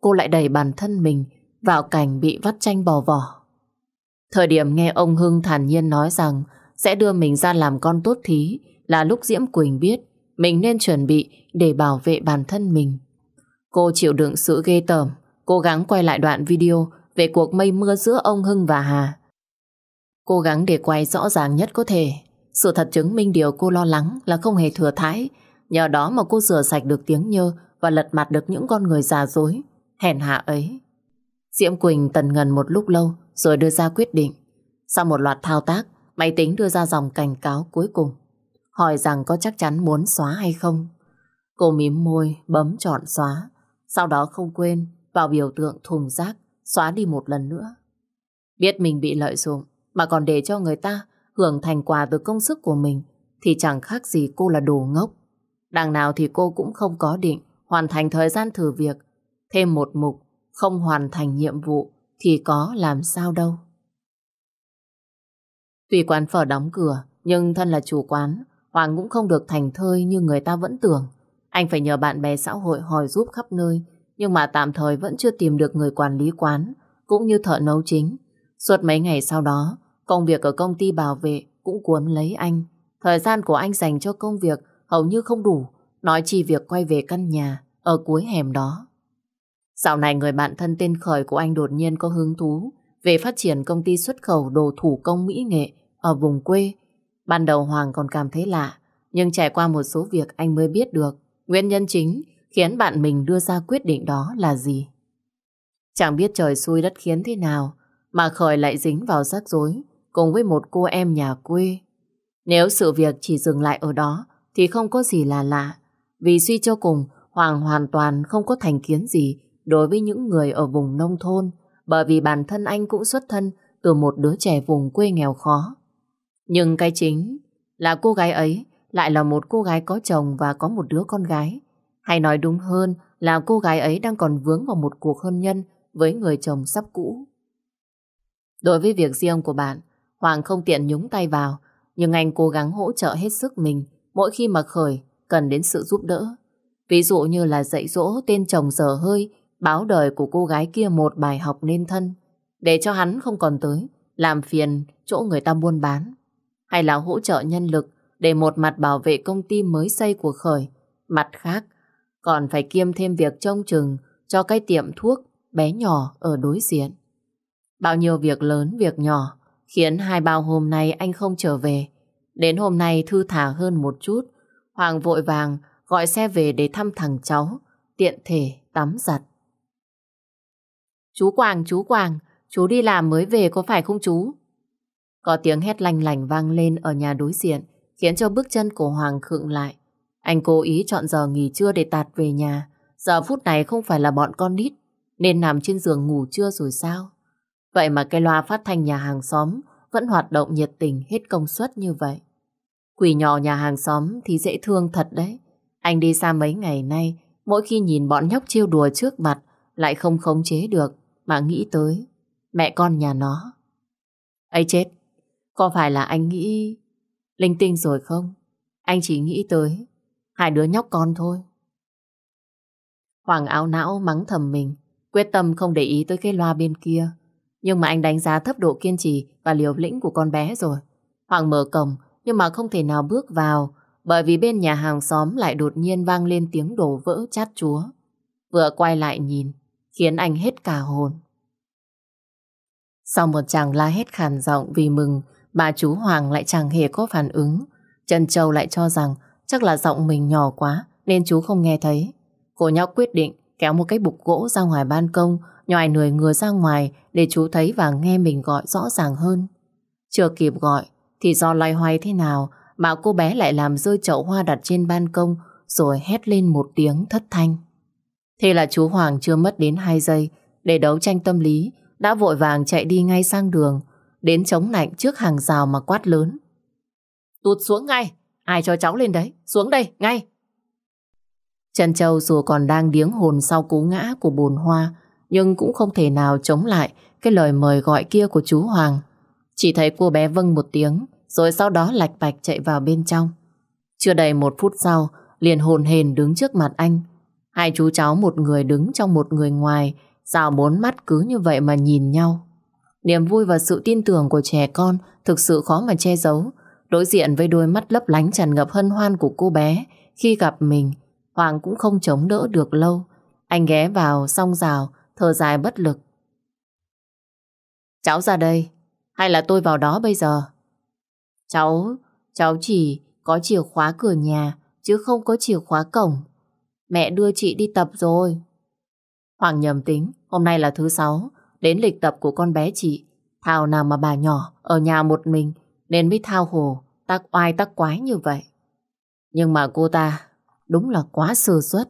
cô lại đẩy bản thân mình vào cảnh bị vắt chanh bò vỏ. Thời điểm nghe ông Hưng thản nhiên nói rằng sẽ đưa mình ra làm con tốt thí là lúc Diễm Quỳnh biết mình nên chuẩn bị để bảo vệ bản thân mình. Cô chịu đựng sự ghê tởm, cố gắng quay lại đoạn video về cuộc mây mưa giữa ông Hưng và Hà. Cố gắng để quay rõ ràng nhất có thể. Sự thật chứng minh điều cô lo lắng là không hề thừa thãi. Nhờ đó mà cô rửa sạch được tiếng nhơ và lật mặt được những con người già dối, hèn hạ ấy. Diễm Quỳnh tần ngần một lúc lâu rồi đưa ra quyết định. Sau một loạt thao tác, máy tính đưa ra dòng cảnh cáo cuối cùng hỏi rằng có chắc chắn muốn xóa hay không. Cô mím môi, bấm chọn xóa, sau đó không quên vào biểu tượng thùng rác, xóa đi một lần nữa. Biết mình bị lợi dụng, mà còn để cho người ta hưởng thành quả từ công sức của mình, thì chẳng khác gì cô là đồ ngốc. Đằng nào thì cô cũng không có định hoàn thành thời gian thử việc, thêm một mục, không hoàn thành nhiệm vụ thì có làm sao đâu. Tuy quán phở đóng cửa, nhưng thân là chủ quán, Hoàng cũng không được thành thơi như người ta vẫn tưởng. Anh phải nhờ bạn bè xã hội hỏi giúp khắp nơi, nhưng mà tạm thời vẫn chưa tìm được người quản lý quán, cũng như thợ nấu chính. Suốt mấy ngày sau đó, công việc ở công ty bảo vệ cũng cuốn lấy anh. Thời gian của anh dành cho công việc hầu như không đủ, nói chi việc quay về căn nhà ở cuối hẻm đó. Dạo này người bạn thân tên Khởi của anh đột nhiên có hứng thú về phát triển công ty xuất khẩu đồ thủ công mỹ nghệ ở vùng quê Ban đầu Hoàng còn cảm thấy lạ, nhưng trải qua một số việc anh mới biết được nguyên nhân chính khiến bạn mình đưa ra quyết định đó là gì. Chẳng biết trời xui đất khiến thế nào mà Khởi lại dính vào rắc rối cùng với một cô em nhà quê. Nếu sự việc chỉ dừng lại ở đó thì không có gì là lạ. Vì suy cho cùng, Hoàng hoàn toàn không có thành kiến gì đối với những người ở vùng nông thôn bởi vì bản thân anh cũng xuất thân từ một đứa trẻ vùng quê nghèo khó. Nhưng cái chính là cô gái ấy lại là một cô gái có chồng và có một đứa con gái. Hay nói đúng hơn là cô gái ấy đang còn vướng vào một cuộc hôn nhân với người chồng sắp cũ. Đối với việc riêng của bạn, Hoàng không tiện nhúng tay vào, nhưng anh cố gắng hỗ trợ hết sức mình mỗi khi mà khởi cần đến sự giúp đỡ. Ví dụ như là dạy dỗ tên chồng dở hơi, báo đời của cô gái kia một bài học nên thân, để cho hắn không còn tới, làm phiền chỗ người ta buôn bán hay là hỗ trợ nhân lực để một mặt bảo vệ công ty mới xây của Khởi, mặt khác còn phải kiêm thêm việc trông chừng cho cái tiệm thuốc bé nhỏ ở đối diện. Bao nhiêu việc lớn, việc nhỏ khiến hai bao hôm nay anh không trở về. Đến hôm nay thư thả hơn một chút, Hoàng vội vàng gọi xe về để thăm thằng cháu, tiện thể tắm giặt. Chú Quảng, chú Quảng, chú đi làm mới về có phải không chú? Có tiếng hét lanh lành vang lên ở nhà đối diện, khiến cho bước chân của Hoàng khựng lại. Anh cố ý chọn giờ nghỉ trưa để tạt về nhà. Giờ phút này không phải là bọn con nít, nên nằm trên giường ngủ trưa rồi sao? Vậy mà cái loa phát thanh nhà hàng xóm vẫn hoạt động nhiệt tình hết công suất như vậy. Quỷ nhỏ nhà hàng xóm thì dễ thương thật đấy. Anh đi xa mấy ngày nay, mỗi khi nhìn bọn nhóc chiêu đùa trước mặt, lại không khống chế được, mà nghĩ tới mẹ con nhà nó. ấy chết, có phải là anh nghĩ linh tinh rồi không? Anh chỉ nghĩ tới hai đứa nhóc con thôi. Hoàng áo não mắng thầm mình, quyết tâm không để ý tới cái loa bên kia. Nhưng mà anh đánh giá thấp độ kiên trì và liều lĩnh của con bé rồi. Hoàng mở cổng nhưng mà không thể nào bước vào bởi vì bên nhà hàng xóm lại đột nhiên vang lên tiếng đổ vỡ chát chúa. Vừa quay lại nhìn, khiến anh hết cả hồn. Sau một chàng la hết khàn giọng vì mừng Bà chú Hoàng lại chẳng hề có phản ứng. Trần Châu lại cho rằng chắc là giọng mình nhỏ quá nên chú không nghe thấy. Cô nhóc quyết định kéo một cái bục gỗ ra ngoài ban công, nhòi người ngừa ra ngoài để chú thấy và nghe mình gọi rõ ràng hơn. Chưa kịp gọi thì do loay hoay thế nào mà cô bé lại làm rơi chậu hoa đặt trên ban công rồi hét lên một tiếng thất thanh. Thế là chú Hoàng chưa mất đến 2 giây để đấu tranh tâm lý đã vội vàng chạy đi ngay sang đường đến chống nạnh trước hàng rào mà quát lớn. Tụt xuống ngay, ai cho cháu lên đấy, xuống đây, ngay. Trần Châu dù còn đang điếng hồn sau cú ngã của bồn hoa, nhưng cũng không thể nào chống lại cái lời mời gọi kia của chú Hoàng. Chỉ thấy cô bé vâng một tiếng, rồi sau đó lạch bạch chạy vào bên trong. Chưa đầy một phút sau, liền hồn hền đứng trước mặt anh. Hai chú cháu một người đứng trong một người ngoài, rào bốn mắt cứ như vậy mà nhìn nhau. Niềm vui và sự tin tưởng của trẻ con thực sự khó mà che giấu. Đối diện với đôi mắt lấp lánh tràn ngập hân hoan của cô bé, khi gặp mình, Hoàng cũng không chống đỡ được lâu. Anh ghé vào song rào, thở dài bất lực. Cháu ra đây, hay là tôi vào đó bây giờ? Cháu, cháu chỉ có chìa khóa cửa nhà, chứ không có chìa khóa cổng. Mẹ đưa chị đi tập rồi. Hoàng nhầm tính, hôm nay là thứ sáu, Đến lịch tập của con bé chị, thảo nào mà bà nhỏ ở nhà một mình nên mới thao hồ, tác oai tác quái như vậy. Nhưng mà cô ta đúng là quá sơ suất.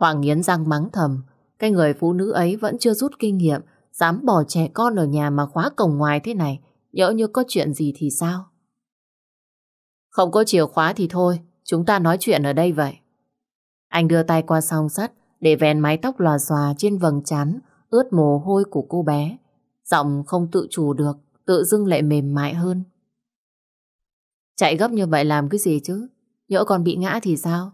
Hoàng nghiến răng mắng thầm, cái người phụ nữ ấy vẫn chưa rút kinh nghiệm, dám bỏ trẻ con ở nhà mà khóa cổng ngoài thế này, nhỡ như có chuyện gì thì sao? Không có chìa khóa thì thôi, chúng ta nói chuyện ở đây vậy. Anh đưa tay qua song sắt để vén mái tóc lòa xòa trên vầng trán ướt mồ hôi của cô bé. Giọng không tự chủ được, tự dưng lại mềm mại hơn. Chạy gấp như vậy làm cái gì chứ? Nhỡ con bị ngã thì sao?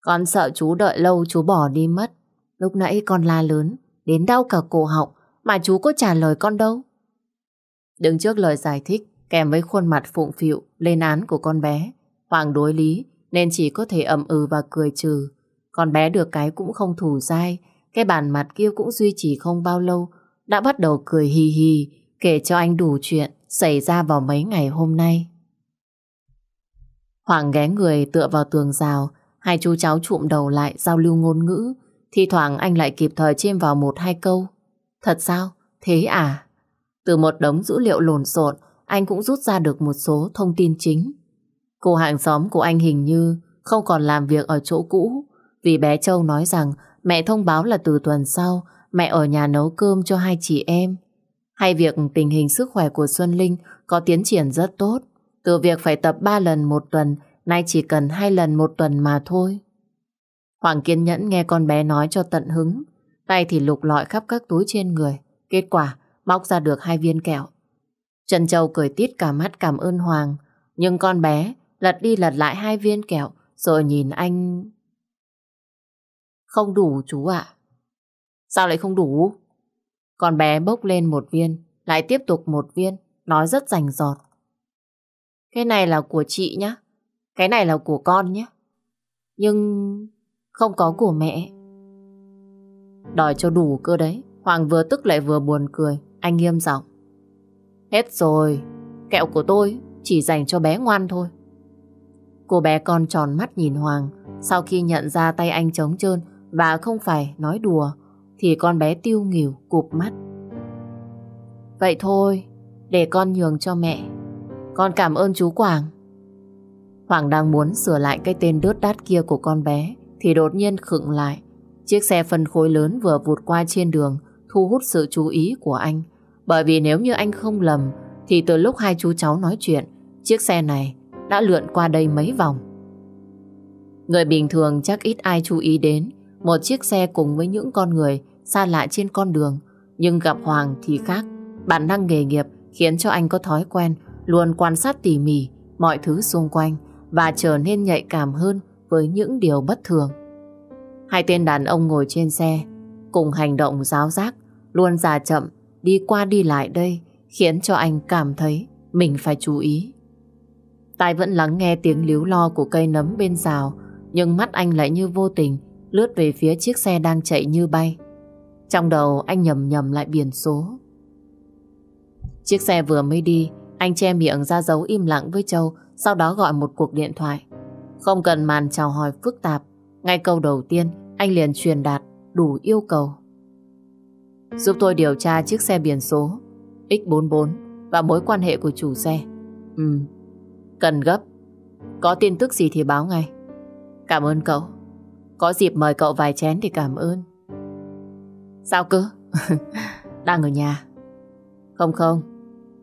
Con sợ chú đợi lâu chú bỏ đi mất. Lúc nãy con la lớn, đến đau cả cổ họng, mà chú có trả lời con đâu. Đứng trước lời giải thích, kèm với khuôn mặt phụng phịu, lên án của con bé. Hoàng đối lý, nên chỉ có thể ẩm ừ và cười trừ. Con bé được cái cũng không thủ dai, cái bàn mặt kia cũng duy trì không bao lâu, đã bắt đầu cười hì hì, kể cho anh đủ chuyện xảy ra vào mấy ngày hôm nay. Hoàng ghé người tựa vào tường rào, hai chú cháu trụm đầu lại giao lưu ngôn ngữ, thi thoảng anh lại kịp thời chêm vào một hai câu. Thật sao? Thế à? Từ một đống dữ liệu lộn xộn, anh cũng rút ra được một số thông tin chính. Cô hàng xóm của anh hình như không còn làm việc ở chỗ cũ, vì bé Châu nói rằng mẹ thông báo là từ tuần sau mẹ ở nhà nấu cơm cho hai chị em. Hay việc tình hình sức khỏe của Xuân Linh có tiến triển rất tốt. Từ việc phải tập 3 lần một tuần, nay chỉ cần 2 lần một tuần mà thôi. Hoàng kiên nhẫn nghe con bé nói cho tận hứng. Tay thì lục lọi khắp các túi trên người. Kết quả, móc ra được hai viên kẹo. Trần Châu cười tít cả mắt cảm ơn Hoàng. Nhưng con bé lật đi lật lại hai viên kẹo rồi nhìn anh không đủ chú ạ. Sao lại không đủ? Con bé bốc lên một viên, lại tiếp tục một viên, nói rất rành giọt. Cái này là của chị nhá, cái này là của con nhé. Nhưng không có của mẹ. Đòi cho đủ cơ đấy. Hoàng vừa tức lại vừa buồn cười. Anh nghiêm giọng. Hết rồi, kẹo của tôi chỉ dành cho bé ngoan thôi. Cô bé con tròn mắt nhìn Hoàng. Sau khi nhận ra tay anh trống trơn, và không phải nói đùa thì con bé tiêu nghỉu cụp mắt. Vậy thôi, để con nhường cho mẹ. Con cảm ơn chú Quảng. Hoàng đang muốn sửa lại cái tên đớt đát kia của con bé thì đột nhiên khựng lại. Chiếc xe phân khối lớn vừa vụt qua trên đường thu hút sự chú ý của anh. Bởi vì nếu như anh không lầm thì từ lúc hai chú cháu nói chuyện chiếc xe này đã lượn qua đây mấy vòng. Người bình thường chắc ít ai chú ý đến một chiếc xe cùng với những con người xa lạ trên con đường. Nhưng gặp Hoàng thì khác. Bản năng nghề nghiệp khiến cho anh có thói quen luôn quan sát tỉ mỉ mọi thứ xung quanh và trở nên nhạy cảm hơn với những điều bất thường. Hai tên đàn ông ngồi trên xe cùng hành động giáo giác luôn già chậm đi qua đi lại đây khiến cho anh cảm thấy mình phải chú ý. Tai vẫn lắng nghe tiếng líu lo của cây nấm bên rào nhưng mắt anh lại như vô tình lướt về phía chiếc xe đang chạy như bay. Trong đầu anh nhầm nhầm lại biển số. Chiếc xe vừa mới đi, anh che miệng ra dấu im lặng với Châu, sau đó gọi một cuộc điện thoại. Không cần màn chào hỏi phức tạp, ngay câu đầu tiên anh liền truyền đạt đủ yêu cầu. Giúp tôi điều tra chiếc xe biển số X44 và mối quan hệ của chủ xe. Ừ, cần gấp. Có tin tức gì thì báo ngay. Cảm ơn cậu. Có dịp mời cậu vài chén thì cảm ơn. Sao cơ? Đang ở nhà. Không không,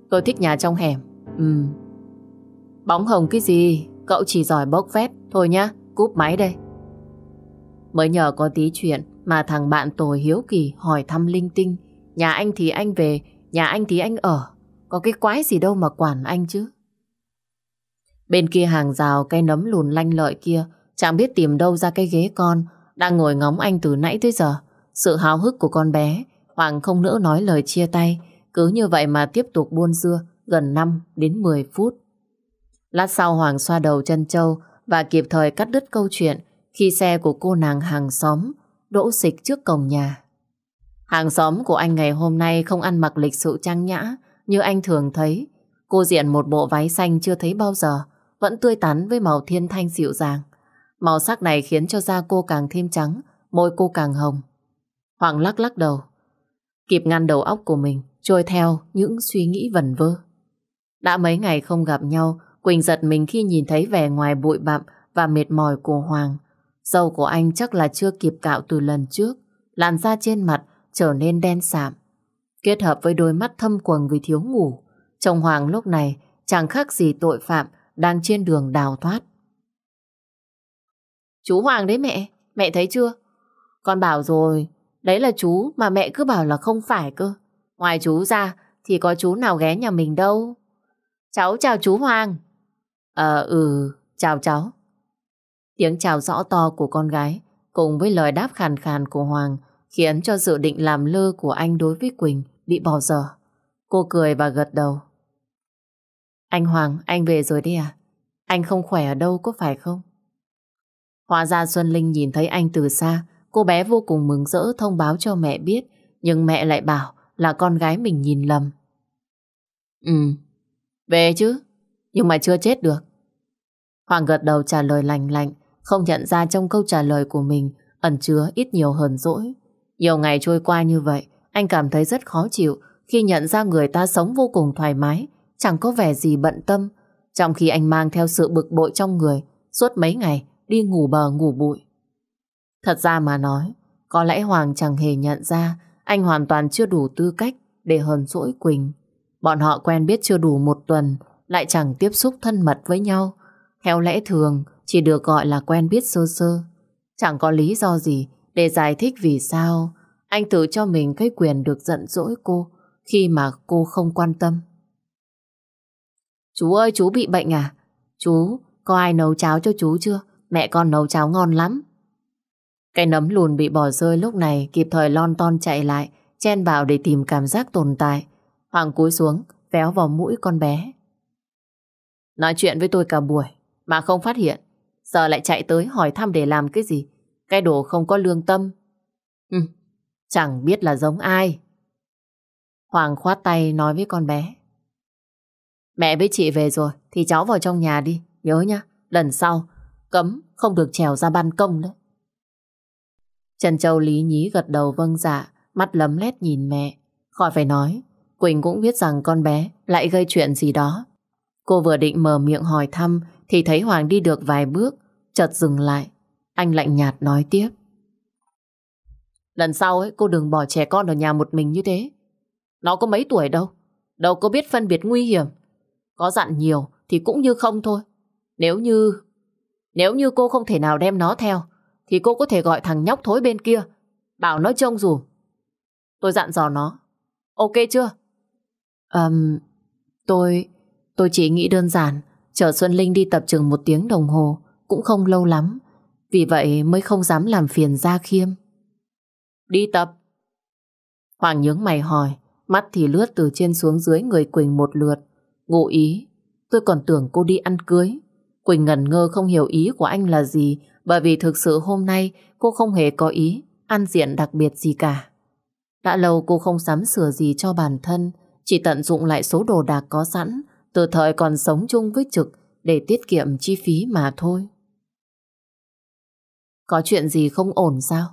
tôi thích nhà trong hẻm. Ừ. Bóng hồng cái gì, cậu chỉ giỏi bốc phép. Thôi nhá, cúp máy đây. Mới nhờ có tí chuyện mà thằng bạn tồi hiếu kỳ hỏi thăm linh tinh. Nhà anh thì anh về, nhà anh thì anh ở. Có cái quái gì đâu mà quản anh chứ. Bên kia hàng rào cây nấm lùn lanh lợi kia Chẳng biết tìm đâu ra cái ghế con Đang ngồi ngóng anh từ nãy tới giờ Sự háo hức của con bé Hoàng không nỡ nói lời chia tay Cứ như vậy mà tiếp tục buôn dưa Gần 5 đến 10 phút Lát sau Hoàng xoa đầu chân châu Và kịp thời cắt đứt câu chuyện Khi xe của cô nàng hàng xóm Đỗ xịch trước cổng nhà Hàng xóm của anh ngày hôm nay Không ăn mặc lịch sự trang nhã Như anh thường thấy Cô diện một bộ váy xanh chưa thấy bao giờ Vẫn tươi tắn với màu thiên thanh dịu dàng Màu sắc này khiến cho da cô càng thêm trắng, môi cô càng hồng. Hoàng lắc lắc đầu, kịp ngăn đầu óc của mình, trôi theo những suy nghĩ vẩn vơ. Đã mấy ngày không gặp nhau, Quỳnh giật mình khi nhìn thấy vẻ ngoài bụi bặm và mệt mỏi của Hoàng. Dâu của anh chắc là chưa kịp cạo từ lần trước, làn da trên mặt trở nên đen sạm. Kết hợp với đôi mắt thâm quầng vì thiếu ngủ, chồng Hoàng lúc này chẳng khác gì tội phạm đang trên đường đào thoát. Chú Hoàng đấy mẹ, mẹ thấy chưa? Con bảo rồi, đấy là chú mà mẹ cứ bảo là không phải cơ. Ngoài chú ra thì có chú nào ghé nhà mình đâu. Cháu chào chú Hoàng. Ờ ừ, chào cháu. Tiếng chào rõ to của con gái cùng với lời đáp khàn khàn của Hoàng khiến cho dự định làm lơ của anh đối với Quỳnh bị bỏ dở. Cô cười và gật đầu. Anh Hoàng, anh về rồi đi à? Anh không khỏe ở đâu có phải không? Hóa ra Xuân Linh nhìn thấy anh từ xa, cô bé vô cùng mừng rỡ thông báo cho mẹ biết, nhưng mẹ lại bảo là con gái mình nhìn lầm. Ừ, về chứ, nhưng mà chưa chết được. Hoàng gật đầu trả lời lành lạnh, không nhận ra trong câu trả lời của mình ẩn chứa ít nhiều hờn dỗi. Nhiều ngày trôi qua như vậy, anh cảm thấy rất khó chịu khi nhận ra người ta sống vô cùng thoải mái, chẳng có vẻ gì bận tâm, trong khi anh mang theo sự bực bội trong người suốt mấy ngày đi ngủ bờ ngủ bụi. Thật ra mà nói, có lẽ Hoàng chẳng hề nhận ra anh hoàn toàn chưa đủ tư cách để hờn dỗi Quỳnh. Bọn họ quen biết chưa đủ một tuần, lại chẳng tiếp xúc thân mật với nhau. Theo lẽ thường, chỉ được gọi là quen biết sơ sơ. Chẳng có lý do gì để giải thích vì sao anh tự cho mình cái quyền được giận dỗi cô khi mà cô không quan tâm. Chú ơi, chú bị bệnh à? Chú, có ai nấu cháo cho chú chưa? Mẹ con nấu cháo ngon lắm. Cái nấm lùn bị bỏ rơi lúc này kịp thời lon ton chạy lại, chen vào để tìm cảm giác tồn tại. Hoàng cúi xuống, véo vào mũi con bé. Nói chuyện với tôi cả buổi, mà không phát hiện. Giờ lại chạy tới hỏi thăm để làm cái gì. Cái đồ không có lương tâm. Ừ, chẳng biết là giống ai. Hoàng khoát tay nói với con bé. Mẹ với chị về rồi, thì cháu vào trong nhà đi, nhớ nhá. Lần sau, cấm không được trèo ra ban công đấy. Trần Châu lý nhí gật đầu vâng dạ, mắt lấm lét nhìn mẹ. Khỏi phải nói, Quỳnh cũng biết rằng con bé lại gây chuyện gì đó. Cô vừa định mở miệng hỏi thăm thì thấy Hoàng đi được vài bước, chợt dừng lại. Anh lạnh nhạt nói tiếp. Lần sau ấy, cô đừng bỏ trẻ con ở nhà một mình như thế. Nó có mấy tuổi đâu, đâu có biết phân biệt nguy hiểm. Có dặn nhiều thì cũng như không thôi. Nếu như nếu như cô không thể nào đem nó theo, thì cô có thể gọi thằng nhóc thối bên kia, bảo nó trông dù. Tôi dặn dò nó. Ok chưa? Ừm, um, tôi... Tôi chỉ nghĩ đơn giản, chờ Xuân Linh đi tập trường một tiếng đồng hồ, cũng không lâu lắm. Vì vậy mới không dám làm phiền Gia Khiêm. Đi tập. Hoàng nhướng mày hỏi, mắt thì lướt từ trên xuống dưới người Quỳnh một lượt. Ngụ ý, tôi còn tưởng cô đi ăn cưới. Quỳnh ngẩn ngơ không hiểu ý của anh là gì bởi vì thực sự hôm nay cô không hề có ý ăn diện đặc biệt gì cả. Đã lâu cô không sắm sửa gì cho bản thân chỉ tận dụng lại số đồ đạc có sẵn từ thời còn sống chung với Trực để tiết kiệm chi phí mà thôi. Có chuyện gì không ổn sao?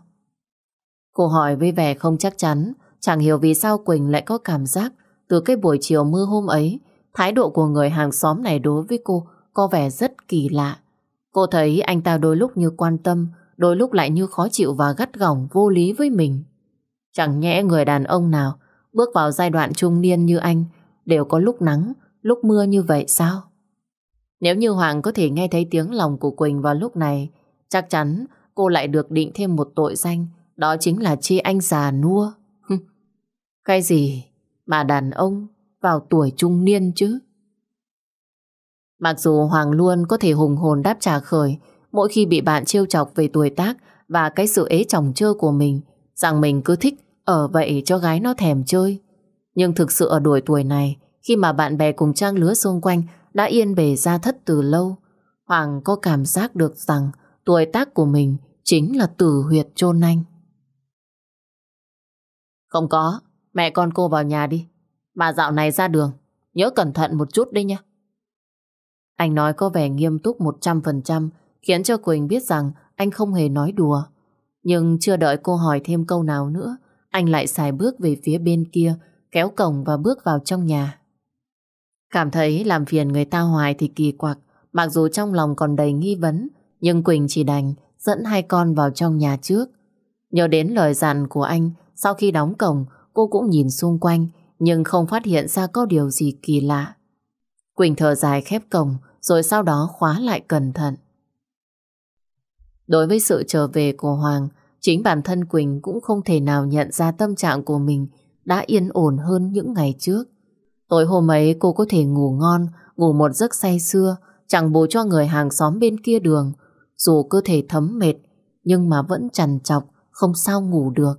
Cô hỏi với vẻ không chắc chắn chẳng hiểu vì sao Quỳnh lại có cảm giác từ cái buổi chiều mưa hôm ấy thái độ của người hàng xóm này đối với cô có vẻ rất kỳ lạ. Cô thấy anh ta đôi lúc như quan tâm, đôi lúc lại như khó chịu và gắt gỏng vô lý với mình. Chẳng nhẽ người đàn ông nào bước vào giai đoạn trung niên như anh đều có lúc nắng, lúc mưa như vậy sao? Nếu như Hoàng có thể nghe thấy tiếng lòng của Quỳnh vào lúc này, chắc chắn cô lại được định thêm một tội danh, đó chính là chi anh già nua. cái gì mà đàn ông vào tuổi trung niên chứ? Mặc dù Hoàng luôn có thể hùng hồn đáp trả khởi mỗi khi bị bạn trêu chọc về tuổi tác và cái sự ế chồng chơ của mình, rằng mình cứ thích ở vậy cho gái nó thèm chơi. Nhưng thực sự ở độ tuổi này, khi mà bạn bè cùng trang lứa xung quanh đã yên bề ra thất từ lâu, Hoàng có cảm giác được rằng tuổi tác của mình chính là tử huyệt chôn anh. Không có, mẹ con cô vào nhà đi. Mà dạo này ra đường, nhớ cẩn thận một chút đi nha. Anh nói có vẻ nghiêm túc 100%, khiến cho Quỳnh biết rằng anh không hề nói đùa. Nhưng chưa đợi cô hỏi thêm câu nào nữa, anh lại xài bước về phía bên kia, kéo cổng và bước vào trong nhà. Cảm thấy làm phiền người ta hoài thì kỳ quặc, mặc dù trong lòng còn đầy nghi vấn, nhưng Quỳnh chỉ đành dẫn hai con vào trong nhà trước. Nhớ đến lời dặn của anh, sau khi đóng cổng, cô cũng nhìn xung quanh, nhưng không phát hiện ra có điều gì kỳ lạ. Quỳnh thở dài khép cổng, rồi sau đó khóa lại cẩn thận. Đối với sự trở về của Hoàng, chính bản thân Quỳnh cũng không thể nào nhận ra tâm trạng của mình đã yên ổn hơn những ngày trước. Tối hôm ấy cô có thể ngủ ngon, ngủ một giấc say sưa, chẳng bù cho người hàng xóm bên kia đường. Dù cơ thể thấm mệt, nhưng mà vẫn trằn trọc, không sao ngủ được.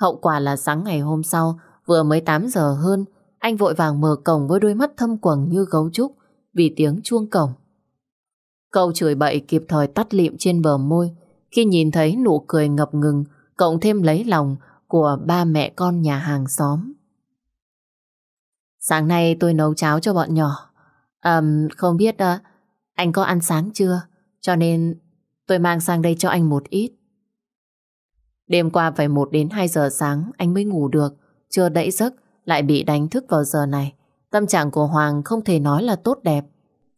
Hậu quả là sáng ngày hôm sau, vừa mới 8 giờ hơn, anh vội vàng mở cổng với đôi mắt thâm quầng như gấu trúc, vì tiếng chuông cổng. Câu chửi bậy kịp thời tắt liệm trên bờ môi khi nhìn thấy nụ cười ngập ngừng cộng thêm lấy lòng của ba mẹ con nhà hàng xóm. Sáng nay tôi nấu cháo cho bọn nhỏ. À, không biết à, anh có ăn sáng chưa? Cho nên tôi mang sang đây cho anh một ít. Đêm qua phải 1 đến 2 giờ sáng anh mới ngủ được, chưa đẫy giấc lại bị đánh thức vào giờ này. Tâm trạng của Hoàng không thể nói là tốt đẹp.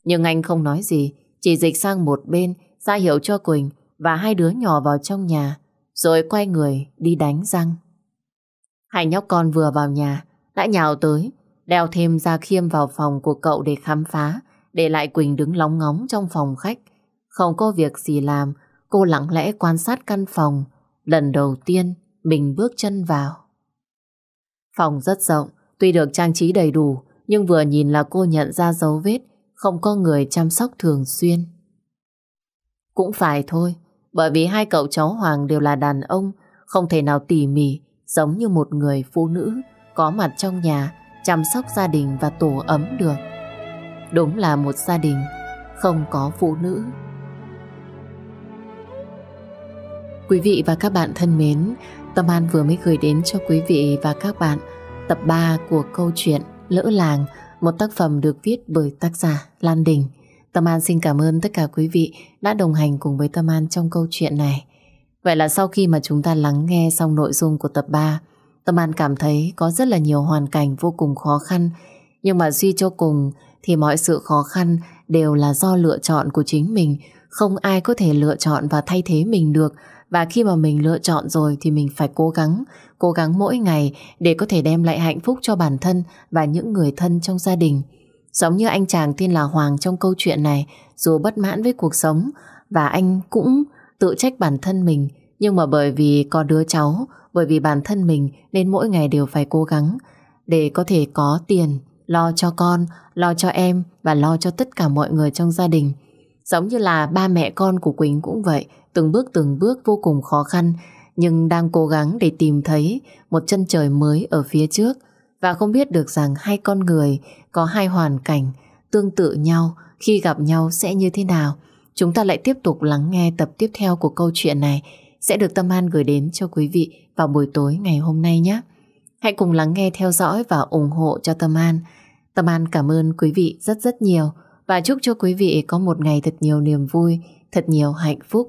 Nhưng anh không nói gì, chỉ dịch sang một bên, ra hiệu cho Quỳnh và hai đứa nhỏ vào trong nhà, rồi quay người đi đánh răng. Hai nhóc con vừa vào nhà, đã nhào tới, đeo thêm ra khiêm vào phòng của cậu để khám phá, để lại Quỳnh đứng lóng ngóng trong phòng khách. Không có việc gì làm, cô lặng lẽ quan sát căn phòng, lần đầu tiên mình bước chân vào. Phòng rất rộng, tuy được trang trí đầy đủ, nhưng vừa nhìn là cô nhận ra dấu vết không có người chăm sóc thường xuyên. Cũng phải thôi, bởi vì hai cậu cháu Hoàng đều là đàn ông, không thể nào tỉ mỉ, giống như một người phụ nữ có mặt trong nhà, chăm sóc gia đình và tổ ấm được. Đúng là một gia đình không có phụ nữ. Quý vị và các bạn thân mến, Tâm An vừa mới gửi đến cho quý vị và các bạn tập 3 của câu chuyện Lỡ làng, một tác phẩm được viết bởi tác giả Lan Đình. Tâm An xin cảm ơn tất cả quý vị đã đồng hành cùng với Tâm An trong câu chuyện này. Vậy là sau khi mà chúng ta lắng nghe xong nội dung của tập 3, Tâm An cảm thấy có rất là nhiều hoàn cảnh vô cùng khó khăn, nhưng mà suy cho cùng thì mọi sự khó khăn đều là do lựa chọn của chính mình, không ai có thể lựa chọn và thay thế mình được, và khi mà mình lựa chọn rồi thì mình phải cố gắng, cố gắng mỗi ngày để có thể đem lại hạnh phúc cho bản thân và những người thân trong gia đình. Giống như anh chàng tên là Hoàng trong câu chuyện này, dù bất mãn với cuộc sống và anh cũng tự trách bản thân mình, nhưng mà bởi vì có đứa cháu, bởi vì bản thân mình nên mỗi ngày đều phải cố gắng để có thể có tiền, lo cho con, lo cho em và lo cho tất cả mọi người trong gia đình. Giống như là ba mẹ con của Quỳnh cũng vậy, từng bước từng bước vô cùng khó khăn, nhưng đang cố gắng để tìm thấy một chân trời mới ở phía trước và không biết được rằng hai con người có hai hoàn cảnh tương tự nhau khi gặp nhau sẽ như thế nào. Chúng ta lại tiếp tục lắng nghe tập tiếp theo của câu chuyện này sẽ được Tâm An gửi đến cho quý vị vào buổi tối ngày hôm nay nhé. Hãy cùng lắng nghe theo dõi và ủng hộ cho Tâm An. Tâm An cảm ơn quý vị rất rất nhiều và chúc cho quý vị có một ngày thật nhiều niềm vui, thật nhiều hạnh phúc.